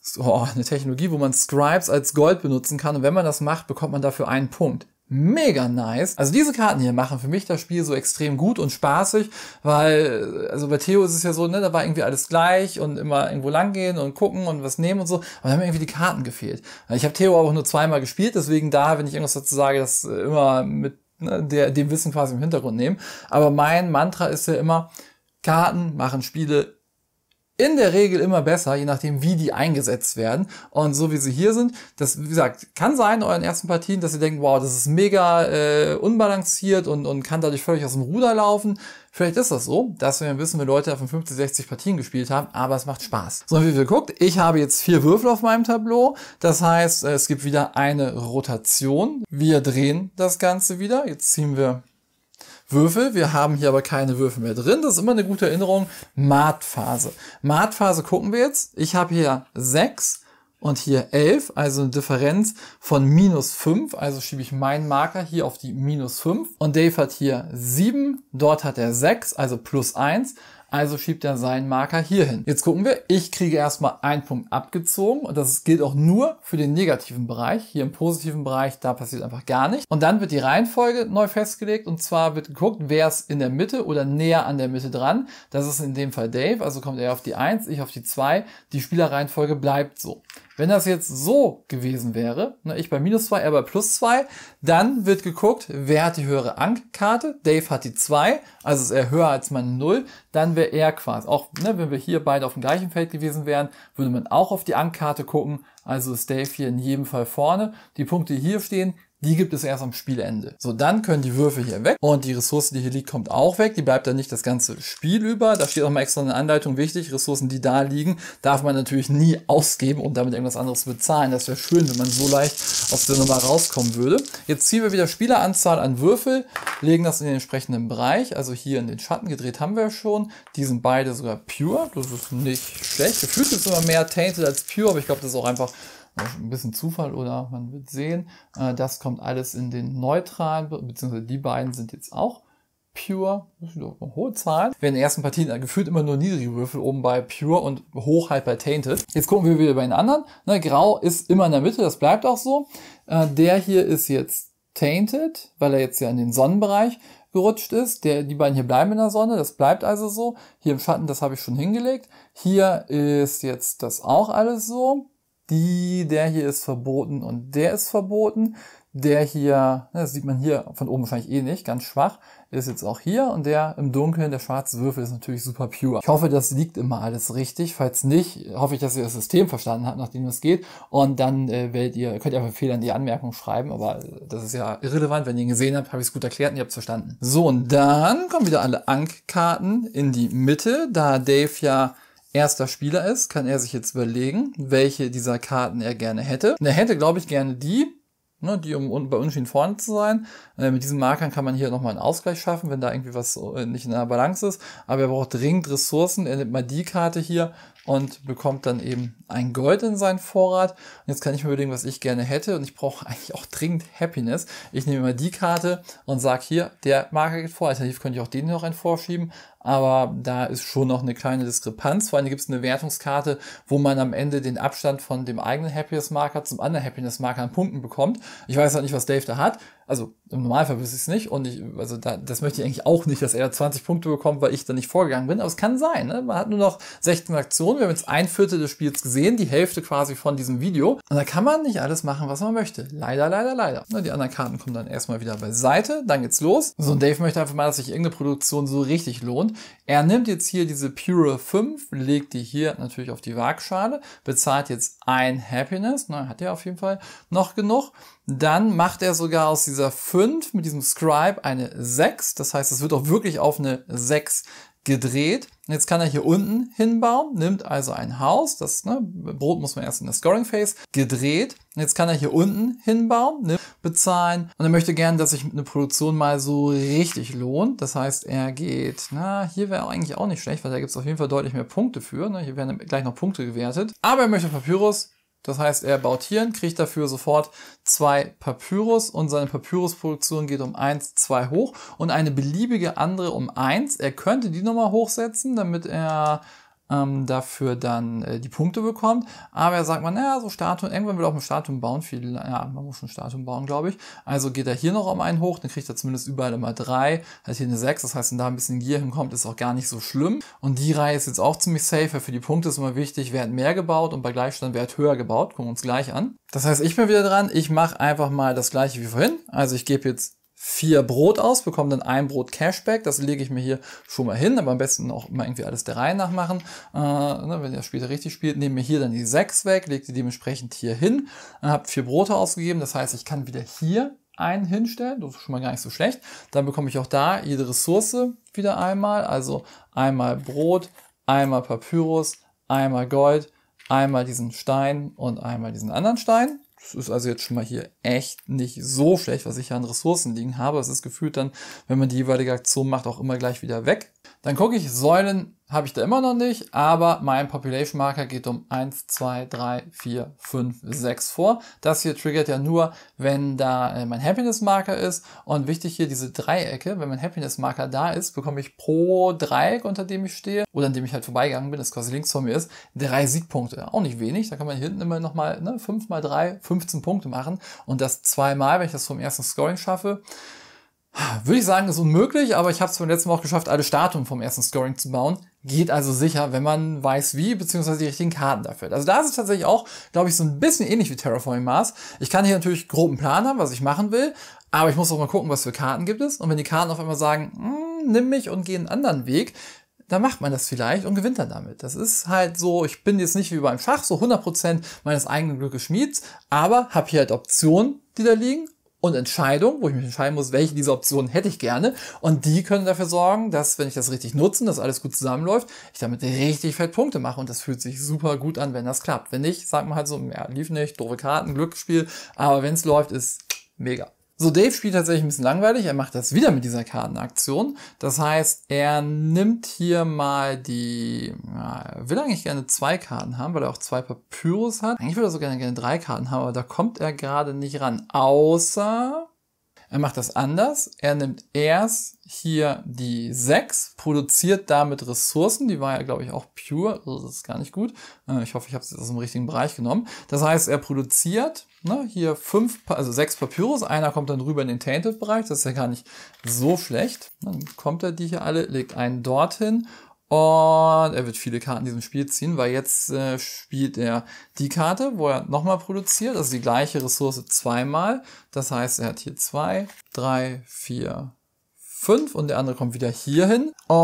So, oh, eine Technologie, wo man Scribes als Gold benutzen kann. Und wenn man das macht, bekommt man dafür einen Punkt. Mega nice. Also diese Karten hier machen für mich das Spiel so extrem gut und spaßig, weil, äh, also bei Theo ist es ja so, ne, da war irgendwie alles gleich und immer irgendwo langgehen und gucken und was nehmen und so, aber da haben mir irgendwie die Karten gefehlt. Ich habe Theo aber auch nur zweimal gespielt, deswegen da, wenn ich irgendwas dazu sage, das äh, immer mit ne, der, dem Wissen quasi im Hintergrund nehmen. Aber mein Mantra ist ja immer, Karten machen Spiele in der Regel immer besser, je nachdem, wie die eingesetzt werden. Und so wie sie hier sind, das, wie gesagt, kann sein in euren ersten Partien, dass ihr denkt, wow, das ist mega äh, unbalanciert und, und kann dadurch völlig aus dem Ruder laufen. Vielleicht ist das so, dass wir wissen, wir Leute von 50, 60 Partien gespielt haben, aber es macht Spaß. So, wie wir guckt, ich habe jetzt vier Würfel auf meinem Tableau. Das heißt, es gibt wieder eine Rotation. Wir drehen das Ganze wieder. Jetzt ziehen wir Würfel. Wir haben hier aber keine Würfel mehr drin. Das ist immer eine gute Erinnerung. Maatphase. Maatphase gucken wir jetzt. Ich habe hier sechs und hier 11, also eine Differenz von minus 5, also schiebe ich meinen Marker hier auf die minus 5 und Dave hat hier 7, dort hat er 6, also plus 1, also schiebt er seinen Marker hier hin. Jetzt gucken wir, ich kriege erstmal einen Punkt abgezogen und das gilt auch nur für den negativen Bereich. Hier im positiven Bereich, da passiert einfach gar nichts. Und dann wird die Reihenfolge neu festgelegt und zwar wird geguckt, wer ist in der Mitte oder näher an der Mitte dran. Das ist in dem Fall Dave, also kommt er auf die 1, ich auf die 2. Die Spielerreihenfolge bleibt so. Wenn das jetzt so gewesen wäre, ne, ich bei minus zwei, er bei plus zwei, dann wird geguckt, wer hat die höhere Ank-Karte. Dave hat die zwei, also ist er höher als meine null. Dann wäre er quasi, auch ne, wenn wir hier beide auf dem gleichen Feld gewesen wären, würde man auch auf die Ank-Karte gucken. Also ist Dave hier in jedem Fall vorne. Die Punkte, die hier stehen, die gibt es erst am Spielende. So, dann können die Würfel hier weg und die Ressource, die hier liegt, kommt auch weg. Die bleibt dann nicht das ganze Spiel über. Da steht auch mal extra eine Anleitung wichtig. Ressourcen, die da liegen, darf man natürlich nie ausgeben und damit irgendwas anderes bezahlen. Das wäre schön, wenn man so leicht aus der Nummer rauskommen würde. Jetzt ziehen wir wieder Spieleranzahl an Würfel, legen das in den entsprechenden Bereich. Also hier in den Schatten gedreht haben wir schon. Die sind beide sogar pure. Das ist nicht schlecht. Gefühlt ist immer mehr tainted als pure, aber ich glaube, das ist auch einfach ein bisschen Zufall oder man wird sehen. Äh, das kommt alles in den neutralen, beziehungsweise die beiden sind jetzt auch Pure, das sind doch hohe Zahlen. Wir in den ersten Partien äh, gefühlt immer nur niedrige Würfel, oben bei Pure und hoch halt bei Tainted. Jetzt gucken wir wieder bei den anderen. Ne, Grau ist immer in der Mitte, das bleibt auch so. Äh, der hier ist jetzt Tainted, weil er jetzt ja in den Sonnenbereich gerutscht ist. Der, die beiden hier bleiben in der Sonne, das bleibt also so. Hier im Schatten, das habe ich schon hingelegt. Hier ist jetzt das auch alles so die, der hier ist verboten und der ist verboten. Der hier, ne, das sieht man hier von oben wahrscheinlich eh nicht, ganz schwach, ist jetzt auch hier und der im Dunkeln, der schwarze Würfel ist natürlich super pure. Ich hoffe, das liegt immer alles richtig. Falls nicht, hoffe ich, dass ihr das System verstanden habt, nachdem dem es geht. Und dann äh, werdet ihr, könnt ihr einfach Fehler in die Anmerkung schreiben, aber das ist ja irrelevant. Wenn ihr ihn gesehen habt, habe ich es gut erklärt und ihr habt es verstanden. So, und dann kommen wieder alle Ankh-Karten in die Mitte, da Dave ja erster Spieler ist, kann er sich jetzt überlegen, welche dieser Karten er gerne hätte. Und er hätte, glaube ich, gerne die, ne, die um bei Unschieden vorne zu sein. Äh, mit diesen Markern kann man hier nochmal einen Ausgleich schaffen, wenn da irgendwie was äh, nicht in der Balance ist. Aber er braucht dringend Ressourcen. Er nimmt mal die Karte hier und bekommt dann eben ein Gold in seinen Vorrat. Und jetzt kann ich mir überlegen, was ich gerne hätte. Und ich brauche eigentlich auch dringend Happiness. Ich nehme mal die Karte und sage hier, der Marker geht vor. Alternativ könnte ich auch den hier noch einen vorschieben aber da ist schon noch eine kleine Diskrepanz. Vor allem gibt es eine Wertungskarte, wo man am Ende den Abstand von dem eigenen Happiness Marker zum anderen Happiness Marker an Punkten bekommt. Ich weiß halt nicht, was Dave da hat. Also im Normalfall wüsste ich es nicht und ich, also da, das möchte ich eigentlich auch nicht, dass er 20 Punkte bekommt, weil ich da nicht vorgegangen bin. Aber es kann sein. Ne? Man hat nur noch 16 Aktionen. Wir haben jetzt ein Viertel des Spiels gesehen, die Hälfte quasi von diesem Video. Und da kann man nicht alles machen, was man möchte. Leider, leider, leider. Na, die anderen Karten kommen dann erstmal wieder beiseite. Dann geht's los. So, und Dave möchte einfach mal, dass sich irgendeine Produktion so richtig lohnt er nimmt jetzt hier diese Pure 5, legt die hier natürlich auf die Waagschale, bezahlt jetzt ein Happiness, ne, hat er auf jeden Fall noch genug. Dann macht er sogar aus dieser 5 mit diesem Scribe eine 6, das heißt, es wird auch wirklich auf eine 6 gedreht. Jetzt kann er hier unten hinbauen, nimmt also ein Haus, das ne, Brot muss man erst in der Scoring Phase, gedreht. Jetzt kann er hier unten hinbauen, nimmt, bezahlen und er möchte gerne, dass sich eine Produktion mal so richtig lohnt. Das heißt, er geht, na, hier wäre eigentlich auch nicht schlecht, weil da gibt es auf jeden Fall deutlich mehr Punkte für. Ne? Hier werden gleich noch Punkte gewertet. Aber er möchte Papyrus das heißt, er baut hier und kriegt dafür sofort zwei Papyrus und seine Papyrusproduktion geht um 1, 2 hoch und eine beliebige andere um 1. Er könnte die nochmal hochsetzen, damit er ähm, dafür dann äh, die Punkte bekommt. Aber er sagt man, naja, so Statuen, irgendwann will er auch ein Statuen bauen. Viel, ja, man muss schon Statuen bauen, glaube ich. Also geht er hier noch um einen hoch, dann kriegt er zumindest überall immer drei, hat hier eine sechs. Das heißt, wenn da ein bisschen Gier hinkommt, ist auch gar nicht so schlimm. Und die Reihe ist jetzt auch ziemlich safe. Für die Punkte ist immer wichtig, wer hat mehr gebaut und bei Gleichstand, wer hat höher gebaut. Gucken wir uns gleich an. Das heißt, ich bin wieder dran. Ich mache einfach mal das gleiche wie vorhin. Also ich gebe jetzt vier Brot aus, bekomme dann ein Brot Cashback. Das lege ich mir hier schon mal hin, aber am besten auch immer irgendwie alles der Reihe nach machen. Äh, ne, wenn ihr das später richtig spielt, nehme mir hier dann die sechs weg, lege die dementsprechend hier hin, äh, habe vier Brote ausgegeben. Das heißt, ich kann wieder hier einen hinstellen, das ist schon mal gar nicht so schlecht. Dann bekomme ich auch da jede Ressource wieder einmal, also einmal Brot, einmal Papyrus, einmal Gold, einmal diesen Stein und einmal diesen anderen Stein. Es ist also jetzt schon mal hier echt nicht so schlecht, was ich hier an Ressourcen liegen habe. Es ist gefühlt dann, wenn man die jeweilige Aktion macht, auch immer gleich wieder weg. Dann gucke ich Säulen habe ich da immer noch nicht, aber mein Population Marker geht um 1, 2, 3, 4, 5, 6 vor. Das hier triggert ja nur, wenn da äh, mein Happiness Marker ist. Und wichtig hier diese Dreiecke, wenn mein Happiness Marker da ist, bekomme ich pro Dreieck, unter dem ich stehe, oder an dem ich halt vorbeigegangen bin, das quasi links von mir ist, drei Siegpunkte. Auch nicht wenig, da kann man hinten immer nochmal ne, 5 mal 3, 15 Punkte machen. Und das zweimal, wenn ich das vom ersten Scoring schaffe. Würde ich sagen, ist unmöglich, aber ich habe es beim letzten Mal auch geschafft, alle Statuen vom ersten Scoring zu bauen. Geht also sicher, wenn man weiß wie, beziehungsweise die richtigen Karten dafür. Also da ist es tatsächlich auch, glaube ich, so ein bisschen ähnlich wie Terraforming Mars. Ich kann hier natürlich groben Plan haben, was ich machen will, aber ich muss auch mal gucken, was für Karten gibt es. Und wenn die Karten auf einmal sagen, hm, nimm mich und geh einen anderen Weg, dann macht man das vielleicht und gewinnt dann damit. Das ist halt so, ich bin jetzt nicht wie beim Schach, so 100% meines eigenen Glückes Schmieds, aber habe hier halt Optionen, die da liegen und Entscheidung, wo ich mich entscheiden muss, welche dieser Optionen hätte ich gerne. Und die können dafür sorgen, dass, wenn ich das richtig nutze, dass alles gut zusammenläuft, ich damit richtig fett Punkte mache und das fühlt sich super gut an, wenn das klappt. Wenn nicht, sagt man halt so, ja, lief nicht, doofe Karten, Glücksspiel, aber wenn es läuft, ist mega. So, Dave spielt tatsächlich ein bisschen langweilig. Er macht das wieder mit dieser Kartenaktion. Das heißt, er nimmt hier mal die... Ja, er will eigentlich gerne zwei Karten haben, weil er auch zwei Papyrus hat. Eigentlich würde er sogar gerne drei Karten haben, aber da kommt er gerade nicht ran. Außer er macht das anders. Er nimmt erst hier die 6, produziert damit Ressourcen. Die war ja, glaube ich, auch pure. das ist gar nicht gut. Äh, ich hoffe, ich habe es aus dem richtigen Bereich genommen. Das heißt, er produziert ne, hier fünf, also sechs Papyrus. Einer kommt dann rüber in den Tainted-Bereich. Das ist ja gar nicht so schlecht. Dann kommt er die hier alle, legt einen dorthin und er wird viele Karten in diesem Spiel ziehen, weil jetzt äh, spielt er die Karte, wo er nochmal produziert, also die gleiche Ressource zweimal. Das heißt, er hat hier zwei, drei, vier, 5 und der andere kommt wieder hier hin. Und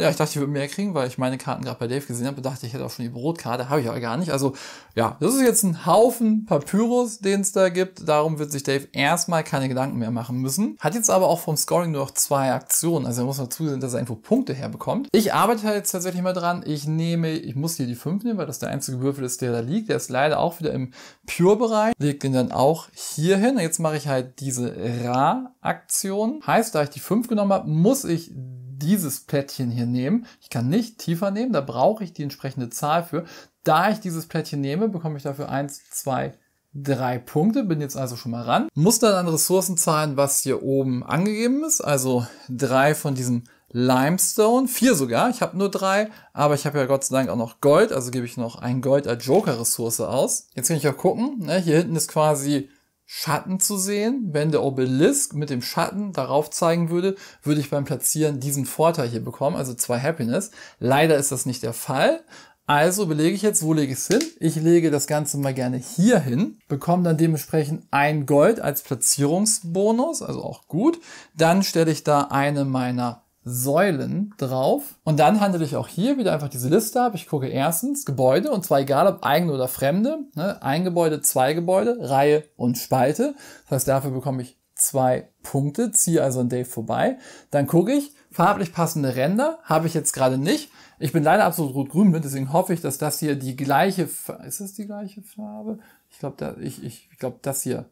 ja, ich dachte, ich würde mehr kriegen, weil ich meine Karten gerade bei Dave gesehen habe und dachte, ich hätte auch schon die Brotkarte. Habe ich aber gar nicht. Also ja, das ist jetzt ein Haufen Papyrus, den es da gibt. Darum wird sich Dave erstmal keine Gedanken mehr machen müssen. Hat jetzt aber auch vom Scoring nur noch zwei Aktionen. Also er muss noch zusehen, dass er irgendwo Punkte herbekommt. Ich arbeite halt jetzt tatsächlich mal dran. Ich nehme, ich muss hier die 5 nehmen, weil das der einzige Würfel ist, der da liegt. Der ist leider auch wieder im Pure-Bereich. Legt ihn dann auch hier hin. Jetzt mache ich halt diese Ra-Aktion. Heißt, da ich die 5 genommen Sommer muss ich dieses Plättchen hier nehmen. Ich kann nicht tiefer nehmen, da brauche ich die entsprechende Zahl für. Da ich dieses Plättchen nehme, bekomme ich dafür 1, 2, 3 Punkte, bin jetzt also schon mal ran. Muss dann an Ressourcen zahlen, was hier oben angegeben ist, also 3 von diesem Limestone, 4 sogar, ich habe nur 3, aber ich habe ja Gott sei Dank auch noch Gold, also gebe ich noch ein Gold als Joker-Ressource aus. Jetzt kann ich auch gucken, ne? hier hinten ist quasi Schatten zu sehen. Wenn der Obelisk mit dem Schatten darauf zeigen würde, würde ich beim Platzieren diesen Vorteil hier bekommen, also zwei Happiness. Leider ist das nicht der Fall. Also belege ich jetzt, wo lege ich es hin? Ich lege das Ganze mal gerne hier hin, bekomme dann dementsprechend ein Gold als Platzierungsbonus, also auch gut. Dann stelle ich da eine meiner Säulen drauf. Und dann handle ich auch hier wieder einfach diese Liste ab. Ich gucke erstens Gebäude, und zwar egal ob eigene oder fremde. Ne? Ein Gebäude, zwei Gebäude, Reihe und Spalte. Das heißt, dafür bekomme ich zwei Punkte, ziehe also an Dave vorbei. Dann gucke ich, farblich passende Ränder habe ich jetzt gerade nicht. Ich bin leider absolut rot-grün blind, deswegen hoffe ich, dass das hier die gleiche, ist das die gleiche Farbe? Ich glaube, da, ich, ich, ich glaube, das hier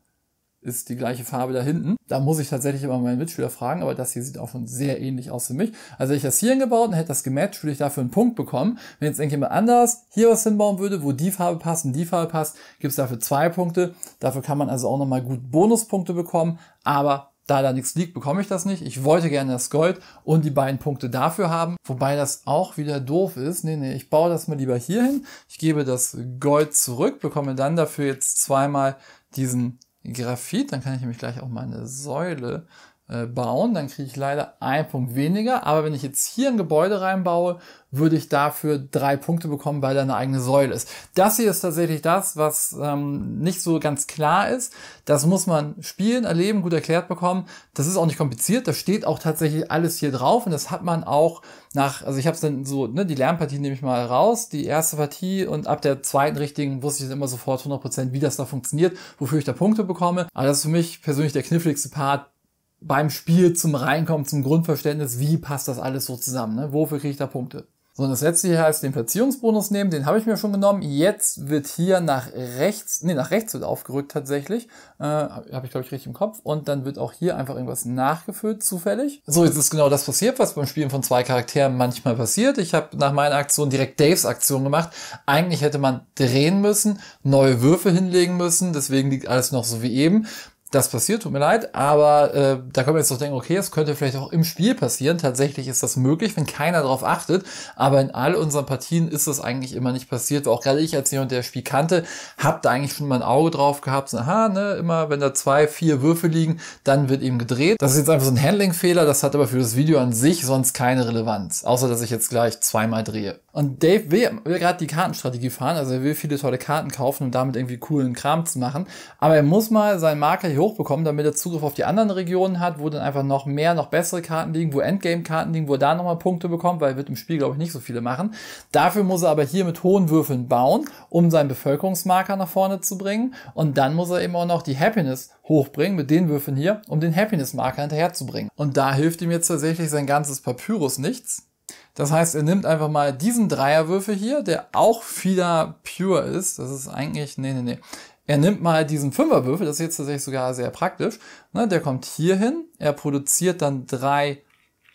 ist die gleiche Farbe da hinten. Da muss ich tatsächlich immer meinen Mitschüler fragen, aber das hier sieht auch schon sehr ähnlich aus für mich. Also hätte ich das hier hingebaut und hätte das gematcht, würde ich dafür einen Punkt bekommen. Wenn jetzt irgendjemand anders hier was hinbauen würde, wo die Farbe passt und die Farbe passt, gibt es dafür zwei Punkte. Dafür kann man also auch nochmal gut Bonuspunkte bekommen, aber da da nichts liegt, bekomme ich das nicht. Ich wollte gerne das Gold und die beiden Punkte dafür haben. Wobei das auch wieder doof ist. Nee, nee, ich baue das mal lieber hier hin. Ich gebe das Gold zurück, bekomme dann dafür jetzt zweimal diesen Graphit, dann kann ich nämlich gleich auch meine Säule äh, bauen, dann kriege ich leider einen Punkt weniger. Aber wenn ich jetzt hier ein Gebäude reinbaue, würde ich dafür drei Punkte bekommen, weil da eine eigene Säule ist. Das hier ist tatsächlich das, was ähm, nicht so ganz klar ist. Das muss man spielen, erleben, gut erklärt bekommen. Das ist auch nicht kompliziert. Da steht auch tatsächlich alles hier drauf und das hat man auch nach, also ich habe es dann so, ne, die Lernpartie nehme ich mal raus, die erste Partie und ab der zweiten richtigen wusste ich dann immer sofort 100%, wie das da funktioniert, wofür ich da Punkte bekomme. Aber das ist für mich persönlich der kniffligste Part, beim Spiel zum Reinkommen, zum Grundverständnis, wie passt das alles so zusammen, ne? wofür kriege ich da Punkte. So, und das letzte hier heißt den Platzierungsbonus nehmen, den habe ich mir schon genommen. Jetzt wird hier nach rechts, nee, nach rechts wird aufgerückt tatsächlich. Äh, habe ich, glaube ich, richtig im Kopf. Und dann wird auch hier einfach irgendwas nachgefüllt, zufällig. So, jetzt ist genau das passiert, was beim Spielen von zwei Charakteren manchmal passiert. Ich habe nach meiner Aktion direkt Daves Aktion gemacht. Eigentlich hätte man drehen müssen, neue Würfe hinlegen müssen, deswegen liegt alles noch so wie eben das passiert, tut mir leid, aber äh, da können wir jetzt doch denken, okay, es könnte vielleicht auch im Spiel passieren. Tatsächlich ist das möglich, wenn keiner darauf achtet, aber in all unseren Partien ist das eigentlich immer nicht passiert. Auch gerade ich als jemand, der das Spiel kannte, habe da eigentlich schon mal ein Auge drauf gehabt. So, aha, ne, immer wenn da zwei, vier Würfe liegen, dann wird eben gedreht. Das ist jetzt einfach so ein Handling-Fehler, das hat aber für das Video an sich sonst keine Relevanz, außer dass ich jetzt gleich zweimal drehe. Und Dave will, will gerade die Kartenstrategie fahren, also er will viele tolle Karten kaufen, um damit irgendwie coolen Kram zu machen, aber er muss mal seinen Marker hier hoch hochbekommen, damit er Zugriff auf die anderen Regionen hat, wo dann einfach noch mehr, noch bessere Karten liegen, wo Endgame-Karten liegen, wo er da nochmal Punkte bekommt, weil er wird im Spiel, glaube ich, nicht so viele machen. Dafür muss er aber hier mit hohen Würfeln bauen, um seinen Bevölkerungsmarker nach vorne zu bringen. Und dann muss er eben auch noch die Happiness hochbringen mit den Würfeln hier, um den Happiness-Marker hinterherzubringen. Und da hilft ihm jetzt tatsächlich sein ganzes Papyrus nichts. Das heißt, er nimmt einfach mal diesen Dreierwürfel hier, der auch wieder pure ist. Das ist eigentlich, nee, nee, nee. Er nimmt mal diesen Fünferwürfel, das ist jetzt tatsächlich sogar sehr praktisch. Ne, der kommt hier hin, er produziert dann drei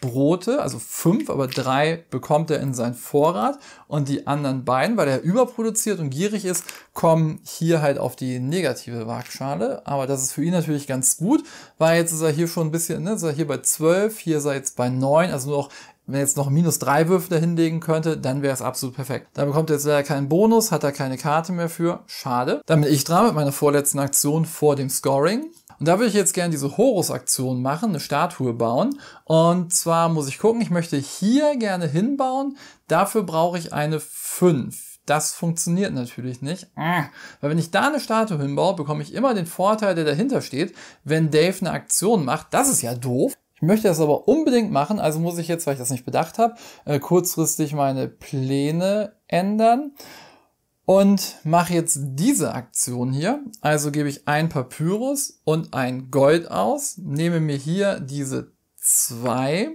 Brote, also fünf, aber drei bekommt er in seinen Vorrat und die anderen beiden, weil er überproduziert und gierig ist, kommen hier halt auf die negative Waagschale. Aber das ist für ihn natürlich ganz gut, weil jetzt ist er hier schon ein bisschen, ne, ist er hier bei zwölf, hier ist er jetzt bei neun, also nur noch wenn er jetzt noch minus drei Würfe dahinlegen könnte, dann wäre es absolut perfekt. Da bekommt er jetzt leider keinen Bonus, hat er keine Karte mehr für. Schade. Dann bin ich dran mit meiner vorletzten Aktion vor dem Scoring. Und da würde ich jetzt gerne diese Horus-Aktion machen, eine Statue bauen. Und zwar muss ich gucken, ich möchte hier gerne hinbauen. Dafür brauche ich eine 5. Das funktioniert natürlich nicht. Ah. Weil wenn ich da eine Statue hinbaue, bekomme ich immer den Vorteil, der dahinter steht, wenn Dave eine Aktion macht. Das ist ja doof. Ich möchte das aber unbedingt machen, also muss ich jetzt, weil ich das nicht bedacht habe, äh, kurzfristig meine Pläne ändern und mache jetzt diese Aktion hier. Also gebe ich ein Papyrus und ein Gold aus, nehme mir hier diese zwei,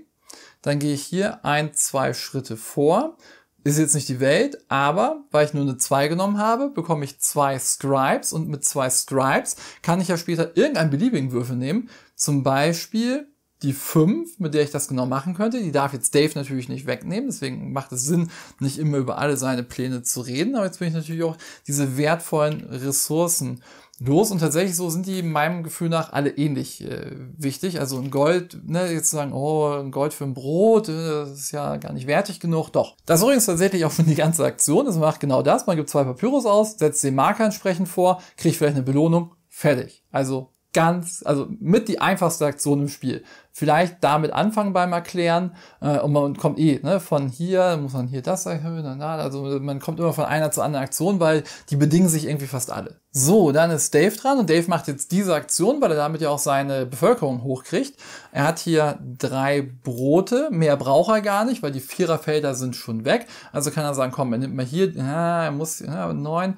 dann gehe ich hier ein, zwei Schritte vor. Ist jetzt nicht die Welt, aber weil ich nur eine zwei genommen habe, bekomme ich zwei Scribes und mit zwei Scribes kann ich ja später irgendeinen beliebigen Würfel nehmen. Zum Beispiel die 5, mit der ich das genau machen könnte. Die darf jetzt Dave natürlich nicht wegnehmen, deswegen macht es Sinn, nicht immer über alle seine Pläne zu reden. Aber jetzt bin ich natürlich auch diese wertvollen Ressourcen los. Und tatsächlich so sind die meinem Gefühl nach alle ähnlich äh, wichtig. Also ein Gold, ne, jetzt zu sagen, oh, ein Gold für ein Brot, äh, das ist ja gar nicht wertig genug. Doch. Das ist übrigens tatsächlich auch für die ganze Aktion. Das macht genau das. Man gibt zwei Papyrus aus, setzt den Marker entsprechend vor, kriegt vielleicht eine Belohnung, fertig. Also ganz, also mit die einfachste Aktion im Spiel. Vielleicht damit anfangen beim Erklären äh, und man kommt eh ne, von hier, muss man hier das erhöhen, na, also man kommt immer von einer zu anderen Aktion, weil die bedingen sich irgendwie fast alle. So, dann ist Dave dran und Dave macht jetzt diese Aktion, weil er damit ja auch seine Bevölkerung hochkriegt. Er hat hier drei Brote, mehr braucht er gar nicht, weil die Viererfelder sind schon weg. Also kann er sagen, komm, er nimmt mal hier, ja, ah, er muss ja, ah, neun,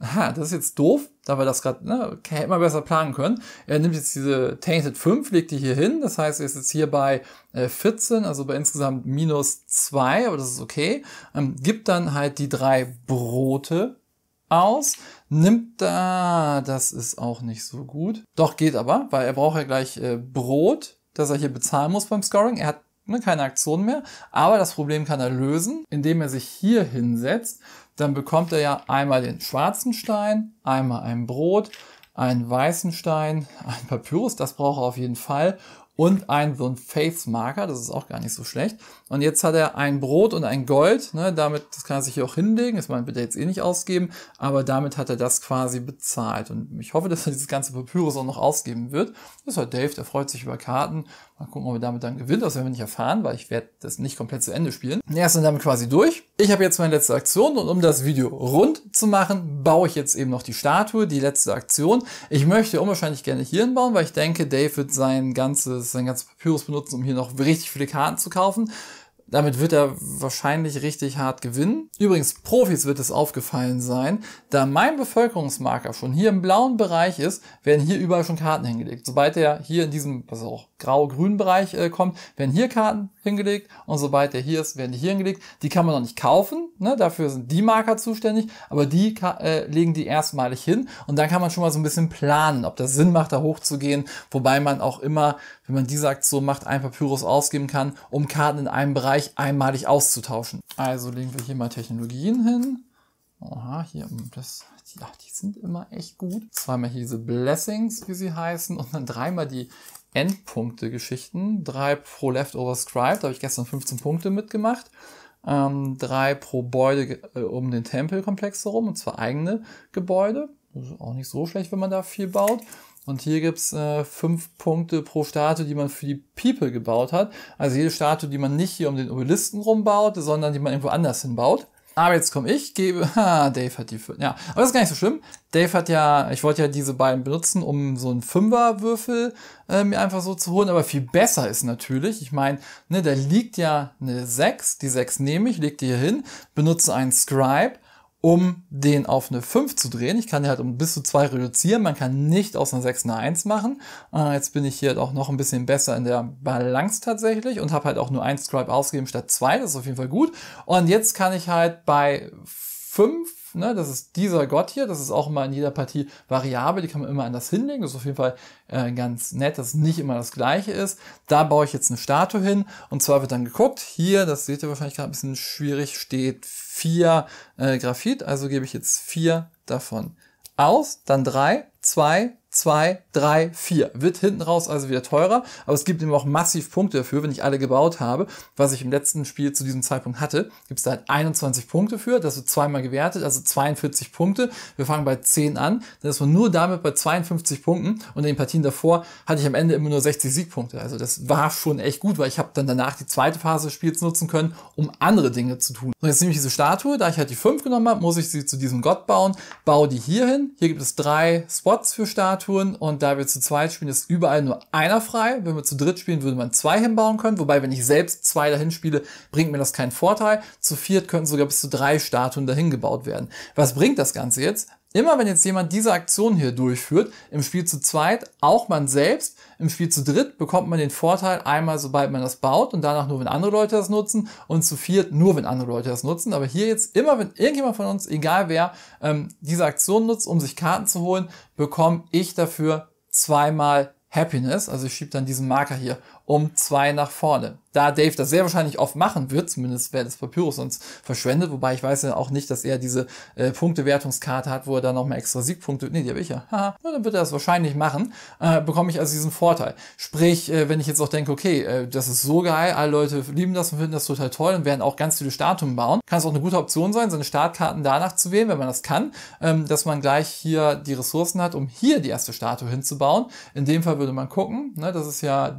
aha, das ist jetzt doof, da wir das gerade, ne, hätten wir besser planen können. Er nimmt jetzt diese Tainted 5, legt die hier hin, das heißt, er ist jetzt hier bei äh, 14, also bei insgesamt minus 2, aber das ist okay. Ähm, gibt dann halt die drei Brote aus, nimmt da, das ist auch nicht so gut. Doch, geht aber, weil er braucht ja gleich äh, Brot, das er hier bezahlen muss beim Scoring. Er hat ne, keine Aktion mehr, aber das Problem kann er lösen, indem er sich hier hinsetzt, dann bekommt er ja einmal den schwarzen Stein, einmal ein Brot, einen weißen Stein, ein Papyrus, das braucht er auf jeden Fall und einen so einen Face Marker, das ist auch gar nicht so schlecht. Und jetzt hat er ein Brot und ein Gold, ne, damit, das kann er sich hier auch hinlegen, das man bitte jetzt eh nicht ausgeben, aber damit hat er das quasi bezahlt. Und ich hoffe, dass er dieses ganze Papyrus auch noch ausgeben wird. Das ist halt Dave, der freut sich über Karten Mal gucken, ob er damit dann gewinnt. Das werden wir nicht erfahren, weil ich werde das nicht komplett zu Ende spielen. Er ist dann damit quasi durch. Ich habe jetzt meine letzte Aktion und um das Video rund zu machen, baue ich jetzt eben noch die Statue, die letzte Aktion. Ich möchte unwahrscheinlich gerne Hirn bauen, weil ich denke, Dave wird sein ganzes, sein ganzes Papyrus benutzen, um hier noch richtig viele Karten zu kaufen. Damit wird er wahrscheinlich richtig hart gewinnen. Übrigens, Profis wird es aufgefallen sein. Da mein Bevölkerungsmarker schon hier im blauen Bereich ist, werden hier überall schon Karten hingelegt. Sobald er hier in diesem, was auch Grau-Grün-Bereich äh, kommt, werden hier Karten hingelegt und sobald der hier ist, werden die hier hingelegt. Die kann man noch nicht kaufen, ne? dafür sind die Marker zuständig, aber die äh, legen die erstmalig hin und dann kann man schon mal so ein bisschen planen, ob das Sinn macht, da hochzugehen, wobei man auch immer, wenn man diese Aktion macht, ein Papyrus ausgeben kann, um Karten in einem Bereich einmalig auszutauschen. Also legen wir hier mal Technologien hin. Aha, hier, hm, das, die, die sind immer echt gut. Zweimal hier diese Blessings, wie sie heißen, und dann dreimal die Endpunkte-Geschichten. Drei pro Leftover Scribe, da habe ich gestern 15 Punkte mitgemacht. Ähm, drei pro Gebäude äh, um den Tempelkomplex herum, und zwar eigene Gebäude. Also auch nicht so schlecht, wenn man da viel baut. Und hier gibt's äh, fünf Punkte pro Statue, die man für die People gebaut hat. Also jede Statue, die man nicht hier um den Obelisken rumbaut, sondern die man irgendwo anders hinbaut. Aber jetzt komme ich, gebe. Ha, Dave hat die. Ja, aber das ist gar nicht so schlimm. Dave hat ja. Ich wollte ja diese beiden benutzen, um so einen Fünferwürfel äh, mir einfach so zu holen. Aber viel besser ist natürlich. Ich meine, ne, da liegt ja eine 6. Die 6 nehme ich, lege die hier hin, benutze einen Scribe um den auf eine 5 zu drehen. Ich kann den halt um bis zu 2 reduzieren. Man kann nicht aus einer 6 eine 1 machen. Äh, jetzt bin ich hier halt auch noch ein bisschen besser in der Balance tatsächlich und habe halt auch nur ein Scribe ausgegeben statt 2. Das ist auf jeden Fall gut. Und jetzt kann ich halt bei 5, ne, das ist dieser Gott hier, das ist auch immer in jeder Partie variabel, die kann man immer anders hinlegen, das ist auf jeden Fall äh, ganz nett, dass es nicht immer das gleiche ist. Da baue ich jetzt eine Statue hin und zwar wird dann geguckt, hier, das seht ihr wahrscheinlich gerade ein bisschen schwierig, steht vier äh, Graphit, also gebe ich jetzt vier davon aus, dann drei, zwei, 2, 3, 4. Wird hinten raus also wieder teurer, aber es gibt eben auch massiv Punkte dafür, wenn ich alle gebaut habe, was ich im letzten Spiel zu diesem Zeitpunkt hatte, gibt es da halt 21 Punkte für, das wird zweimal gewertet, also 42 Punkte. Wir fangen bei 10 an, dann ist man nur damit bei 52 Punkten und in den Partien davor hatte ich am Ende immer nur 60 Siegpunkte. Also das war schon echt gut, weil ich habe dann danach die zweite Phase des Spiels nutzen können, um andere Dinge zu tun. Und jetzt nehme ich diese Statue, da ich halt die 5 genommen habe, muss ich sie zu diesem Gott bauen, baue die hier hin. Hier gibt es drei Spots für Statue, Statuen und da wir zu zweit spielen, ist überall nur einer frei. Wenn wir zu dritt spielen, würde man zwei hinbauen können. Wobei, wenn ich selbst zwei dahin spiele, bringt mir das keinen Vorteil. Zu viert könnten sogar bis zu drei Statuen dahin gebaut werden. Was bringt das Ganze jetzt? Immer wenn jetzt jemand diese Aktion hier durchführt, im Spiel zu zweit, auch man selbst, im Spiel zu dritt bekommt man den Vorteil einmal, sobald man das baut und danach nur, wenn andere Leute das nutzen und zu viert nur, wenn andere Leute das nutzen. Aber hier jetzt immer, wenn irgendjemand von uns, egal wer, ähm, diese Aktion nutzt, um sich Karten zu holen, bekomme ich dafür zweimal Happiness. Also ich schiebe dann diesen Marker hier um zwei nach vorne. Da Dave das sehr wahrscheinlich oft machen wird, zumindest wäre das Papyrus uns verschwendet, wobei ich weiß ja auch nicht, dass er diese äh, Punktewertungskarte hat, wo er dann nochmal extra Siegpunkte, nee, die habe ich ja, haha, ja, dann wird er das wahrscheinlich machen, äh, bekomme ich also diesen Vorteil. Sprich, äh, wenn ich jetzt auch denke, okay, äh, das ist so geil, alle Leute lieben das und finden das total toll und werden auch ganz viele Statuen bauen, kann es auch eine gute Option sein, seine Startkarten danach zu wählen, wenn man das kann, ähm, dass man gleich hier die Ressourcen hat, um hier die erste Statue hinzubauen. In dem Fall würde man gucken, ne, das ist ja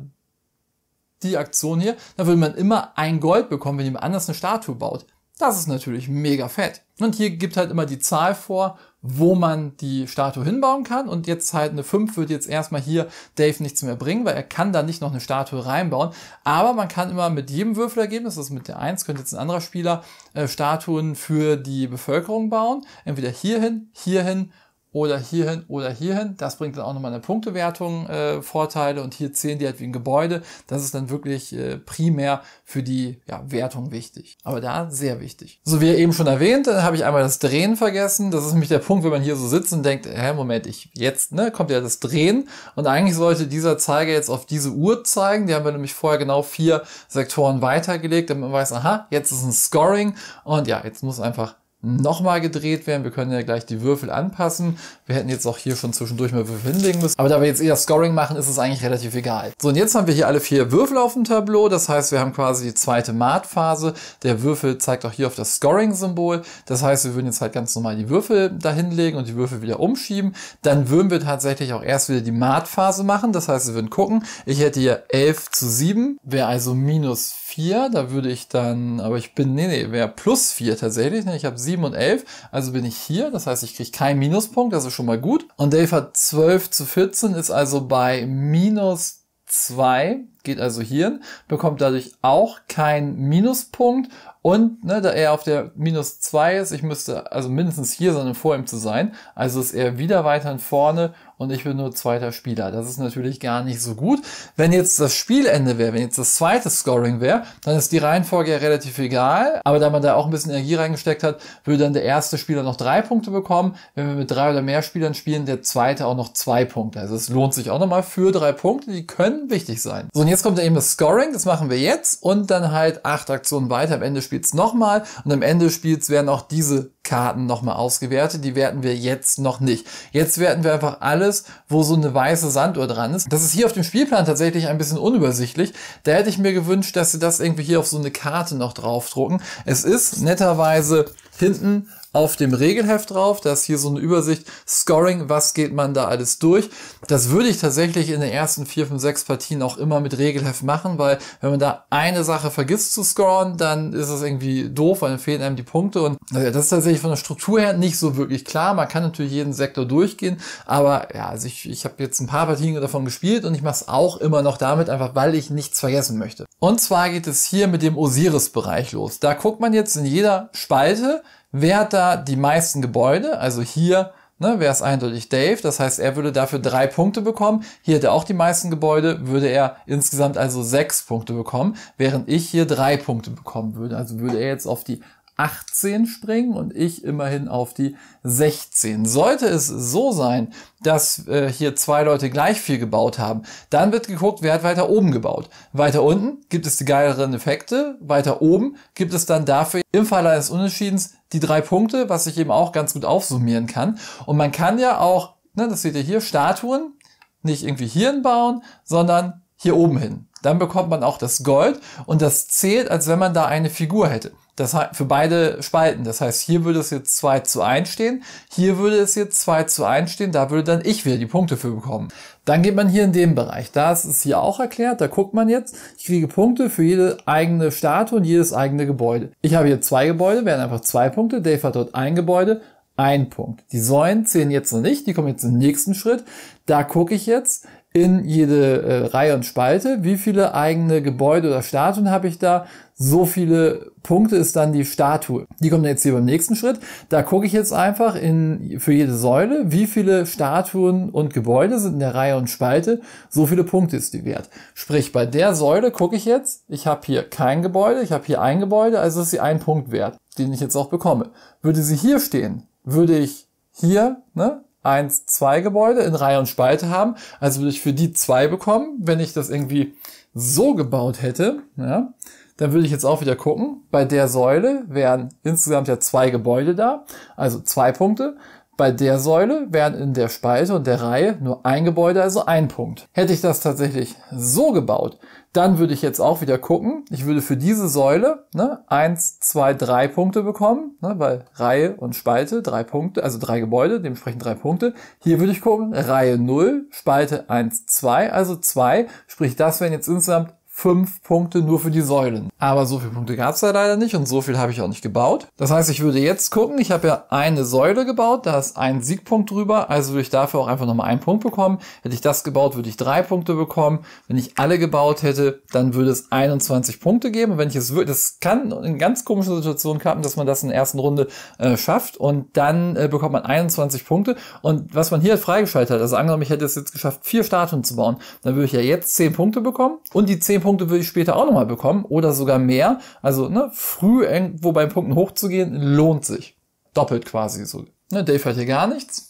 die Aktion hier, dann würde man immer ein Gold bekommen, wenn jemand anders eine Statue baut. Das ist natürlich mega fett. Und hier gibt halt immer die Zahl vor, wo man die Statue hinbauen kann. Und jetzt halt eine 5 wird jetzt erstmal hier Dave nichts mehr bringen, weil er kann da nicht noch eine Statue reinbauen. Aber man kann immer mit jedem Würfelergebnis, das ist mit der 1 könnte jetzt ein anderer Spieler äh, Statuen für die Bevölkerung bauen. Entweder hierhin, hierhin oder hierhin oder hierhin. Das bringt dann auch nochmal eine Punktewertung äh, Vorteile und hier zählen die halt wie ein Gebäude. Das ist dann wirklich äh, primär für die ja, Wertung wichtig. Aber da sehr wichtig. So wie eben schon erwähnt, dann habe ich einmal das Drehen vergessen. Das ist nämlich der Punkt, wenn man hier so sitzt und denkt, hä, Moment, ich jetzt, ne, kommt ja das Drehen und eigentlich sollte dieser Zeiger jetzt auf diese Uhr zeigen. Die haben wir nämlich vorher genau vier Sektoren weitergelegt, damit man weiß, aha, jetzt ist ein Scoring und ja, jetzt muss einfach nochmal gedreht werden. Wir können ja gleich die Würfel anpassen. Wir hätten jetzt auch hier schon zwischendurch mal Würfel hinlegen müssen. Aber da wir jetzt eher Scoring machen, ist es eigentlich relativ egal. So, und jetzt haben wir hier alle vier Würfel auf dem Tableau. Das heißt, wir haben quasi die zweite Maatphase. Der Würfel zeigt auch hier auf das Scoring-Symbol. Das heißt, wir würden jetzt halt ganz normal die Würfel da hinlegen und die Würfel wieder umschieben. Dann würden wir tatsächlich auch erst wieder die Maatphase machen. Das heißt, wir würden gucken. Ich hätte hier 11 zu 7, wäre also minus 4. Da würde ich dann, aber ich bin, nee, nee, wäre plus 4 tatsächlich. Ne, ich habe 7 7 und 11. Also bin ich hier. Das heißt, ich kriege keinen Minuspunkt. Das ist schon mal gut. Und Dave hat 12 zu 14, ist also bei minus 2, geht also hier hin, bekommt dadurch auch keinen Minuspunkt. Und ne, da er auf der minus 2 ist, ich müsste also mindestens hier sein, um vor ihm zu sein. Also ist er wieder weiterhin vorne und ich bin nur zweiter Spieler. Das ist natürlich gar nicht so gut. Wenn jetzt das Spielende wäre, wenn jetzt das zweite Scoring wäre, dann ist die Reihenfolge ja relativ egal. Aber da man da auch ein bisschen Energie reingesteckt hat, würde dann der erste Spieler noch drei Punkte bekommen. Wenn wir mit drei oder mehr Spielern spielen, der zweite auch noch zwei Punkte. Also es lohnt sich auch nochmal für drei Punkte. Die können wichtig sein. So, und jetzt kommt ja eben das Scoring. Das machen wir jetzt und dann halt acht Aktionen weiter. Am Ende spielt's nochmal und am Ende spielt's werden auch diese Karten nochmal ausgewertet. Die werten wir jetzt noch nicht. Jetzt werten wir einfach alles, wo so eine weiße Sanduhr dran ist. Das ist hier auf dem Spielplan tatsächlich ein bisschen unübersichtlich. Da hätte ich mir gewünscht, dass sie das irgendwie hier auf so eine Karte noch draufdrucken. Es ist netterweise hinten auf dem Regelheft drauf. Da ist hier so eine Übersicht, Scoring, was geht man da alles durch. Das würde ich tatsächlich in den ersten vier, fünf, sechs Partien auch immer mit Regelheft machen, weil wenn man da eine Sache vergisst zu scoren, dann ist das irgendwie doof, weil dann fehlen einem die Punkte. Und äh, das ist tatsächlich von der Struktur her nicht so wirklich klar. Man kann natürlich jeden Sektor durchgehen, aber ja, also ich, ich habe jetzt ein paar Partien davon gespielt und ich mache es auch immer noch damit, einfach weil ich nichts vergessen möchte. Und zwar geht es hier mit dem Osiris-Bereich los. Da guckt man jetzt in jeder Spalte, Wer hat da die meisten Gebäude? Also hier ne, wäre es eindeutig Dave. Das heißt, er würde dafür drei Punkte bekommen. Hier hat er auch die meisten Gebäude, würde er insgesamt also sechs Punkte bekommen, während ich hier drei Punkte bekommen würde. Also würde er jetzt auf die 18 springen und ich immerhin auf die 16. Sollte es so sein, dass äh, hier zwei Leute gleich viel gebaut haben, dann wird geguckt, wer hat weiter oben gebaut. Weiter unten gibt es die geileren Effekte, weiter oben gibt es dann dafür im Falle eines Unentschiedens die drei Punkte, was ich eben auch ganz gut aufsummieren kann. Und man kann ja auch, ne, das seht ihr hier, Statuen nicht irgendwie Hirn bauen, sondern hier oben hin dann bekommt man auch das Gold und das zählt, als wenn man da eine Figur hätte. Das heißt, für beide Spalten. Das heißt, hier würde es jetzt 2 zu 1 stehen, hier würde es jetzt 2 zu 1 stehen, da würde dann ich wieder die Punkte für bekommen. Dann geht man hier in den Bereich. Da ist es hier auch erklärt, da guckt man jetzt, ich kriege Punkte für jede eigene Statue und jedes eigene Gebäude. Ich habe hier zwei Gebäude, wären einfach zwei Punkte, Dave hat dort ein Gebäude, ein Punkt. Die Säulen zählen jetzt noch nicht, die kommen jetzt im nächsten Schritt. Da gucke ich jetzt, in jede äh, Reihe und Spalte, wie viele eigene Gebäude oder Statuen habe ich da, so viele Punkte ist dann die Statue. Die kommt jetzt hier beim nächsten Schritt. Da gucke ich jetzt einfach in, für jede Säule, wie viele Statuen und Gebäude sind in der Reihe und Spalte, so viele Punkte ist die wert. Sprich, bei der Säule gucke ich jetzt, ich habe hier kein Gebäude, ich habe hier ein Gebäude, also ist sie ein Punkt wert, den ich jetzt auch bekomme. Würde sie hier stehen, würde ich hier ne, eins, zwei Gebäude in Reihe und Spalte haben. Also würde ich für die zwei bekommen. Wenn ich das irgendwie so gebaut hätte, ja, dann würde ich jetzt auch wieder gucken. Bei der Säule wären insgesamt ja zwei Gebäude da, also zwei Punkte. Bei der Säule wären in der Spalte und der Reihe nur ein Gebäude, also ein Punkt. Hätte ich das tatsächlich so gebaut, dann würde ich jetzt auch wieder gucken. Ich würde für diese Säule ne, 1, 2, 3 Punkte bekommen, ne, weil Reihe und Spalte drei Punkte, also drei Gebäude, dementsprechend drei Punkte. Hier würde ich gucken, Reihe 0, Spalte 1, 2, also 2. Sprich, das wären jetzt insgesamt fünf Punkte nur für die Säulen. Aber so viele Punkte gab es da leider nicht und so viel habe ich auch nicht gebaut. Das heißt, ich würde jetzt gucken, ich habe ja eine Säule gebaut, da ist ein Siegpunkt drüber, also würde ich dafür auch einfach nochmal einen Punkt bekommen. Hätte ich das gebaut, würde ich drei Punkte bekommen. Wenn ich alle gebaut hätte, dann würde es 21 Punkte geben. Und wenn ich es würde, das kann in ganz komischen Situationen klappen, dass man das in der ersten Runde äh, schafft und dann äh, bekommt man 21 Punkte. Und was man hier halt freigeschaltet hat, also angenommen, ich hätte es jetzt geschafft, vier Statuen zu bauen, dann würde ich ja jetzt 10 Punkte bekommen und die 10 Punkte Punkte würde ich später auch nochmal bekommen oder sogar mehr. Also ne, früh irgendwo bei Punkten hochzugehen, lohnt sich. Doppelt quasi so. Ne, Dave hat hier gar nichts.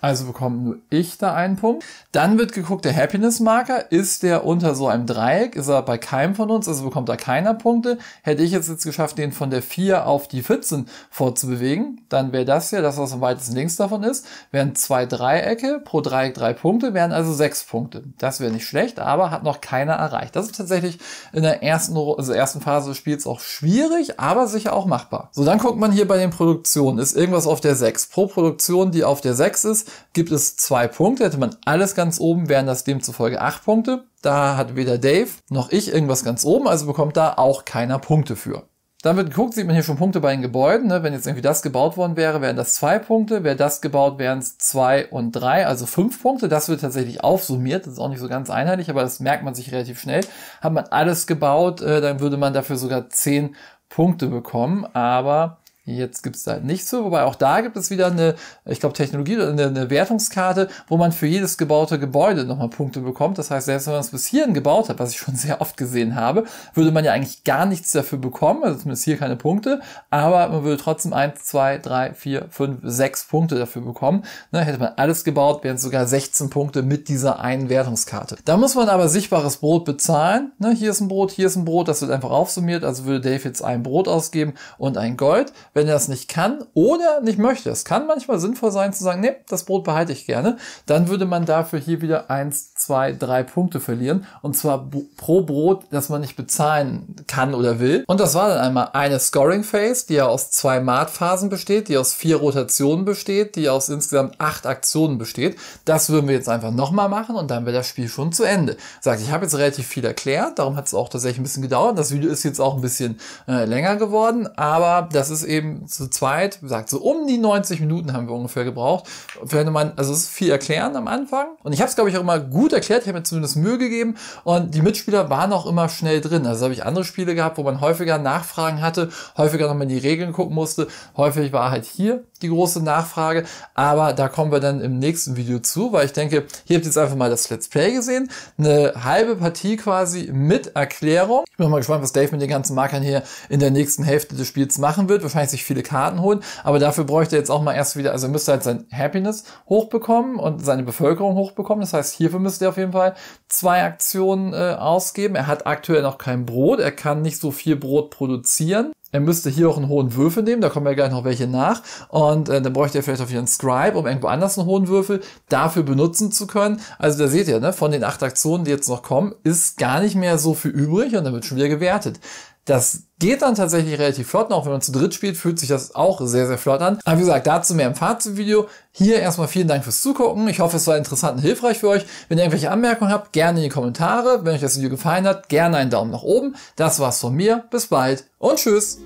Also bekomme nur ich da einen Punkt. Dann wird geguckt, der Happiness-Marker, ist der unter so einem Dreieck? Ist er bei keinem von uns? Also bekommt da keiner Punkte. Hätte ich jetzt, jetzt geschafft, den von der 4 auf die 14 vorzubewegen, dann wäre das hier, das was am weitesten links davon ist, wären zwei Dreiecke, pro Dreieck drei Punkte, wären also sechs Punkte. Das wäre nicht schlecht, aber hat noch keiner erreicht. Das ist tatsächlich in der ersten, also ersten Phase des Spiels auch schwierig, aber sicher auch machbar. So, dann guckt man hier bei den Produktionen. Ist irgendwas auf der 6? Pro Produktion, die auf der 6 ist, gibt es zwei Punkte. Hätte man alles ganz oben, wären das demzufolge acht Punkte. Da hat weder Dave noch ich irgendwas ganz oben, also bekommt da auch keiner Punkte für. Dann wird geguckt, sieht man hier schon Punkte bei den Gebäuden. Ne? Wenn jetzt irgendwie das gebaut worden wäre, wären das zwei Punkte. Wäre das gebaut, wären es zwei und drei, also fünf Punkte. Das wird tatsächlich aufsummiert. Das ist auch nicht so ganz einheitlich, aber das merkt man sich relativ schnell. Hat man alles gebaut, äh, dann würde man dafür sogar zehn Punkte bekommen. Aber Jetzt gibt's da halt nicht so, wobei auch da gibt es wieder eine, ich glaube, Technologie oder eine, eine, Wertungskarte, wo man für jedes gebaute Gebäude nochmal Punkte bekommt. Das heißt, selbst wenn man es bis hierhin gebaut hat, was ich schon sehr oft gesehen habe, würde man ja eigentlich gar nichts dafür bekommen, also zumindest hier keine Punkte, aber man würde trotzdem eins, zwei, drei, vier, fünf, sechs Punkte dafür bekommen. Ne, hätte man alles gebaut, wären es sogar 16 Punkte mit dieser einen Wertungskarte. Da muss man aber sichtbares Brot bezahlen. Ne, hier ist ein Brot, hier ist ein Brot, das wird einfach aufsummiert, also würde Dave jetzt ein Brot ausgeben und ein Gold wenn er das nicht kann oder nicht möchte. Es kann manchmal sinnvoll sein zu sagen, nee, das Brot behalte ich gerne. Dann würde man dafür hier wieder eins, zwei, drei Punkte verlieren. Und zwar pro Brot, das man nicht bezahlen kann oder will. Und das war dann einmal eine Scoring Phase, die ja aus zwei Maatphasen besteht, die aus vier Rotationen besteht, die aus insgesamt acht Aktionen besteht. Das würden wir jetzt einfach nochmal machen und dann wäre das Spiel schon zu Ende. Sagt, ich habe jetzt relativ viel erklärt, darum hat es auch tatsächlich ein bisschen gedauert. Das Video ist jetzt auch ein bisschen äh, länger geworden, aber das ist eben eben zu zweit, sagt so um die 90 Minuten haben wir ungefähr gebraucht. Wenn man, also es ist viel erklären am Anfang. Und ich habe es, glaube ich, auch immer gut erklärt. Ich habe mir zumindest Mühe gegeben. Und die Mitspieler waren auch immer schnell drin. Also habe ich andere Spiele gehabt, wo man häufiger Nachfragen hatte, häufiger nochmal die Regeln gucken musste. Häufig war halt hier die große Nachfrage. Aber da kommen wir dann im nächsten Video zu, weil ich denke, hier habt ihr jetzt einfach mal das Let's Play gesehen. Eine halbe Partie quasi mit Erklärung. Ich bin mal gespannt, was Dave mit den ganzen Markern hier in der nächsten Hälfte des Spiels machen wird. Wahrscheinlich megamäßig viele Karten holen, aber dafür bräuchte er jetzt auch mal erst wieder, also er müsste halt sein Happiness hochbekommen und seine Bevölkerung hochbekommen. Das heißt, hierfür müsste er auf jeden Fall zwei Aktionen äh, ausgeben. Er hat aktuell noch kein Brot, er kann nicht so viel Brot produzieren. Er müsste hier auch einen hohen Würfel nehmen, da kommen ja gleich noch welche nach. Und äh, dann bräuchte er vielleicht auch wieder einen Scribe, um irgendwo anders einen hohen Würfel dafür benutzen zu können. Also da seht ihr, ne, von den acht Aktionen, die jetzt noch kommen, ist gar nicht mehr so viel übrig und dann wird schon wieder gewertet. Das geht dann tatsächlich relativ flott. Und auch wenn man zu dritt spielt, fühlt sich das auch sehr, sehr flott an. Aber wie gesagt, dazu mehr im Fazitvideo. Hier erstmal vielen Dank fürs Zugucken. Ich hoffe, es war interessant und hilfreich für euch. Wenn ihr irgendwelche Anmerkungen habt, gerne in die Kommentare. Wenn euch das Video gefallen hat, gerne einen Daumen nach oben. Das war's von mir. Bis bald und tschüss.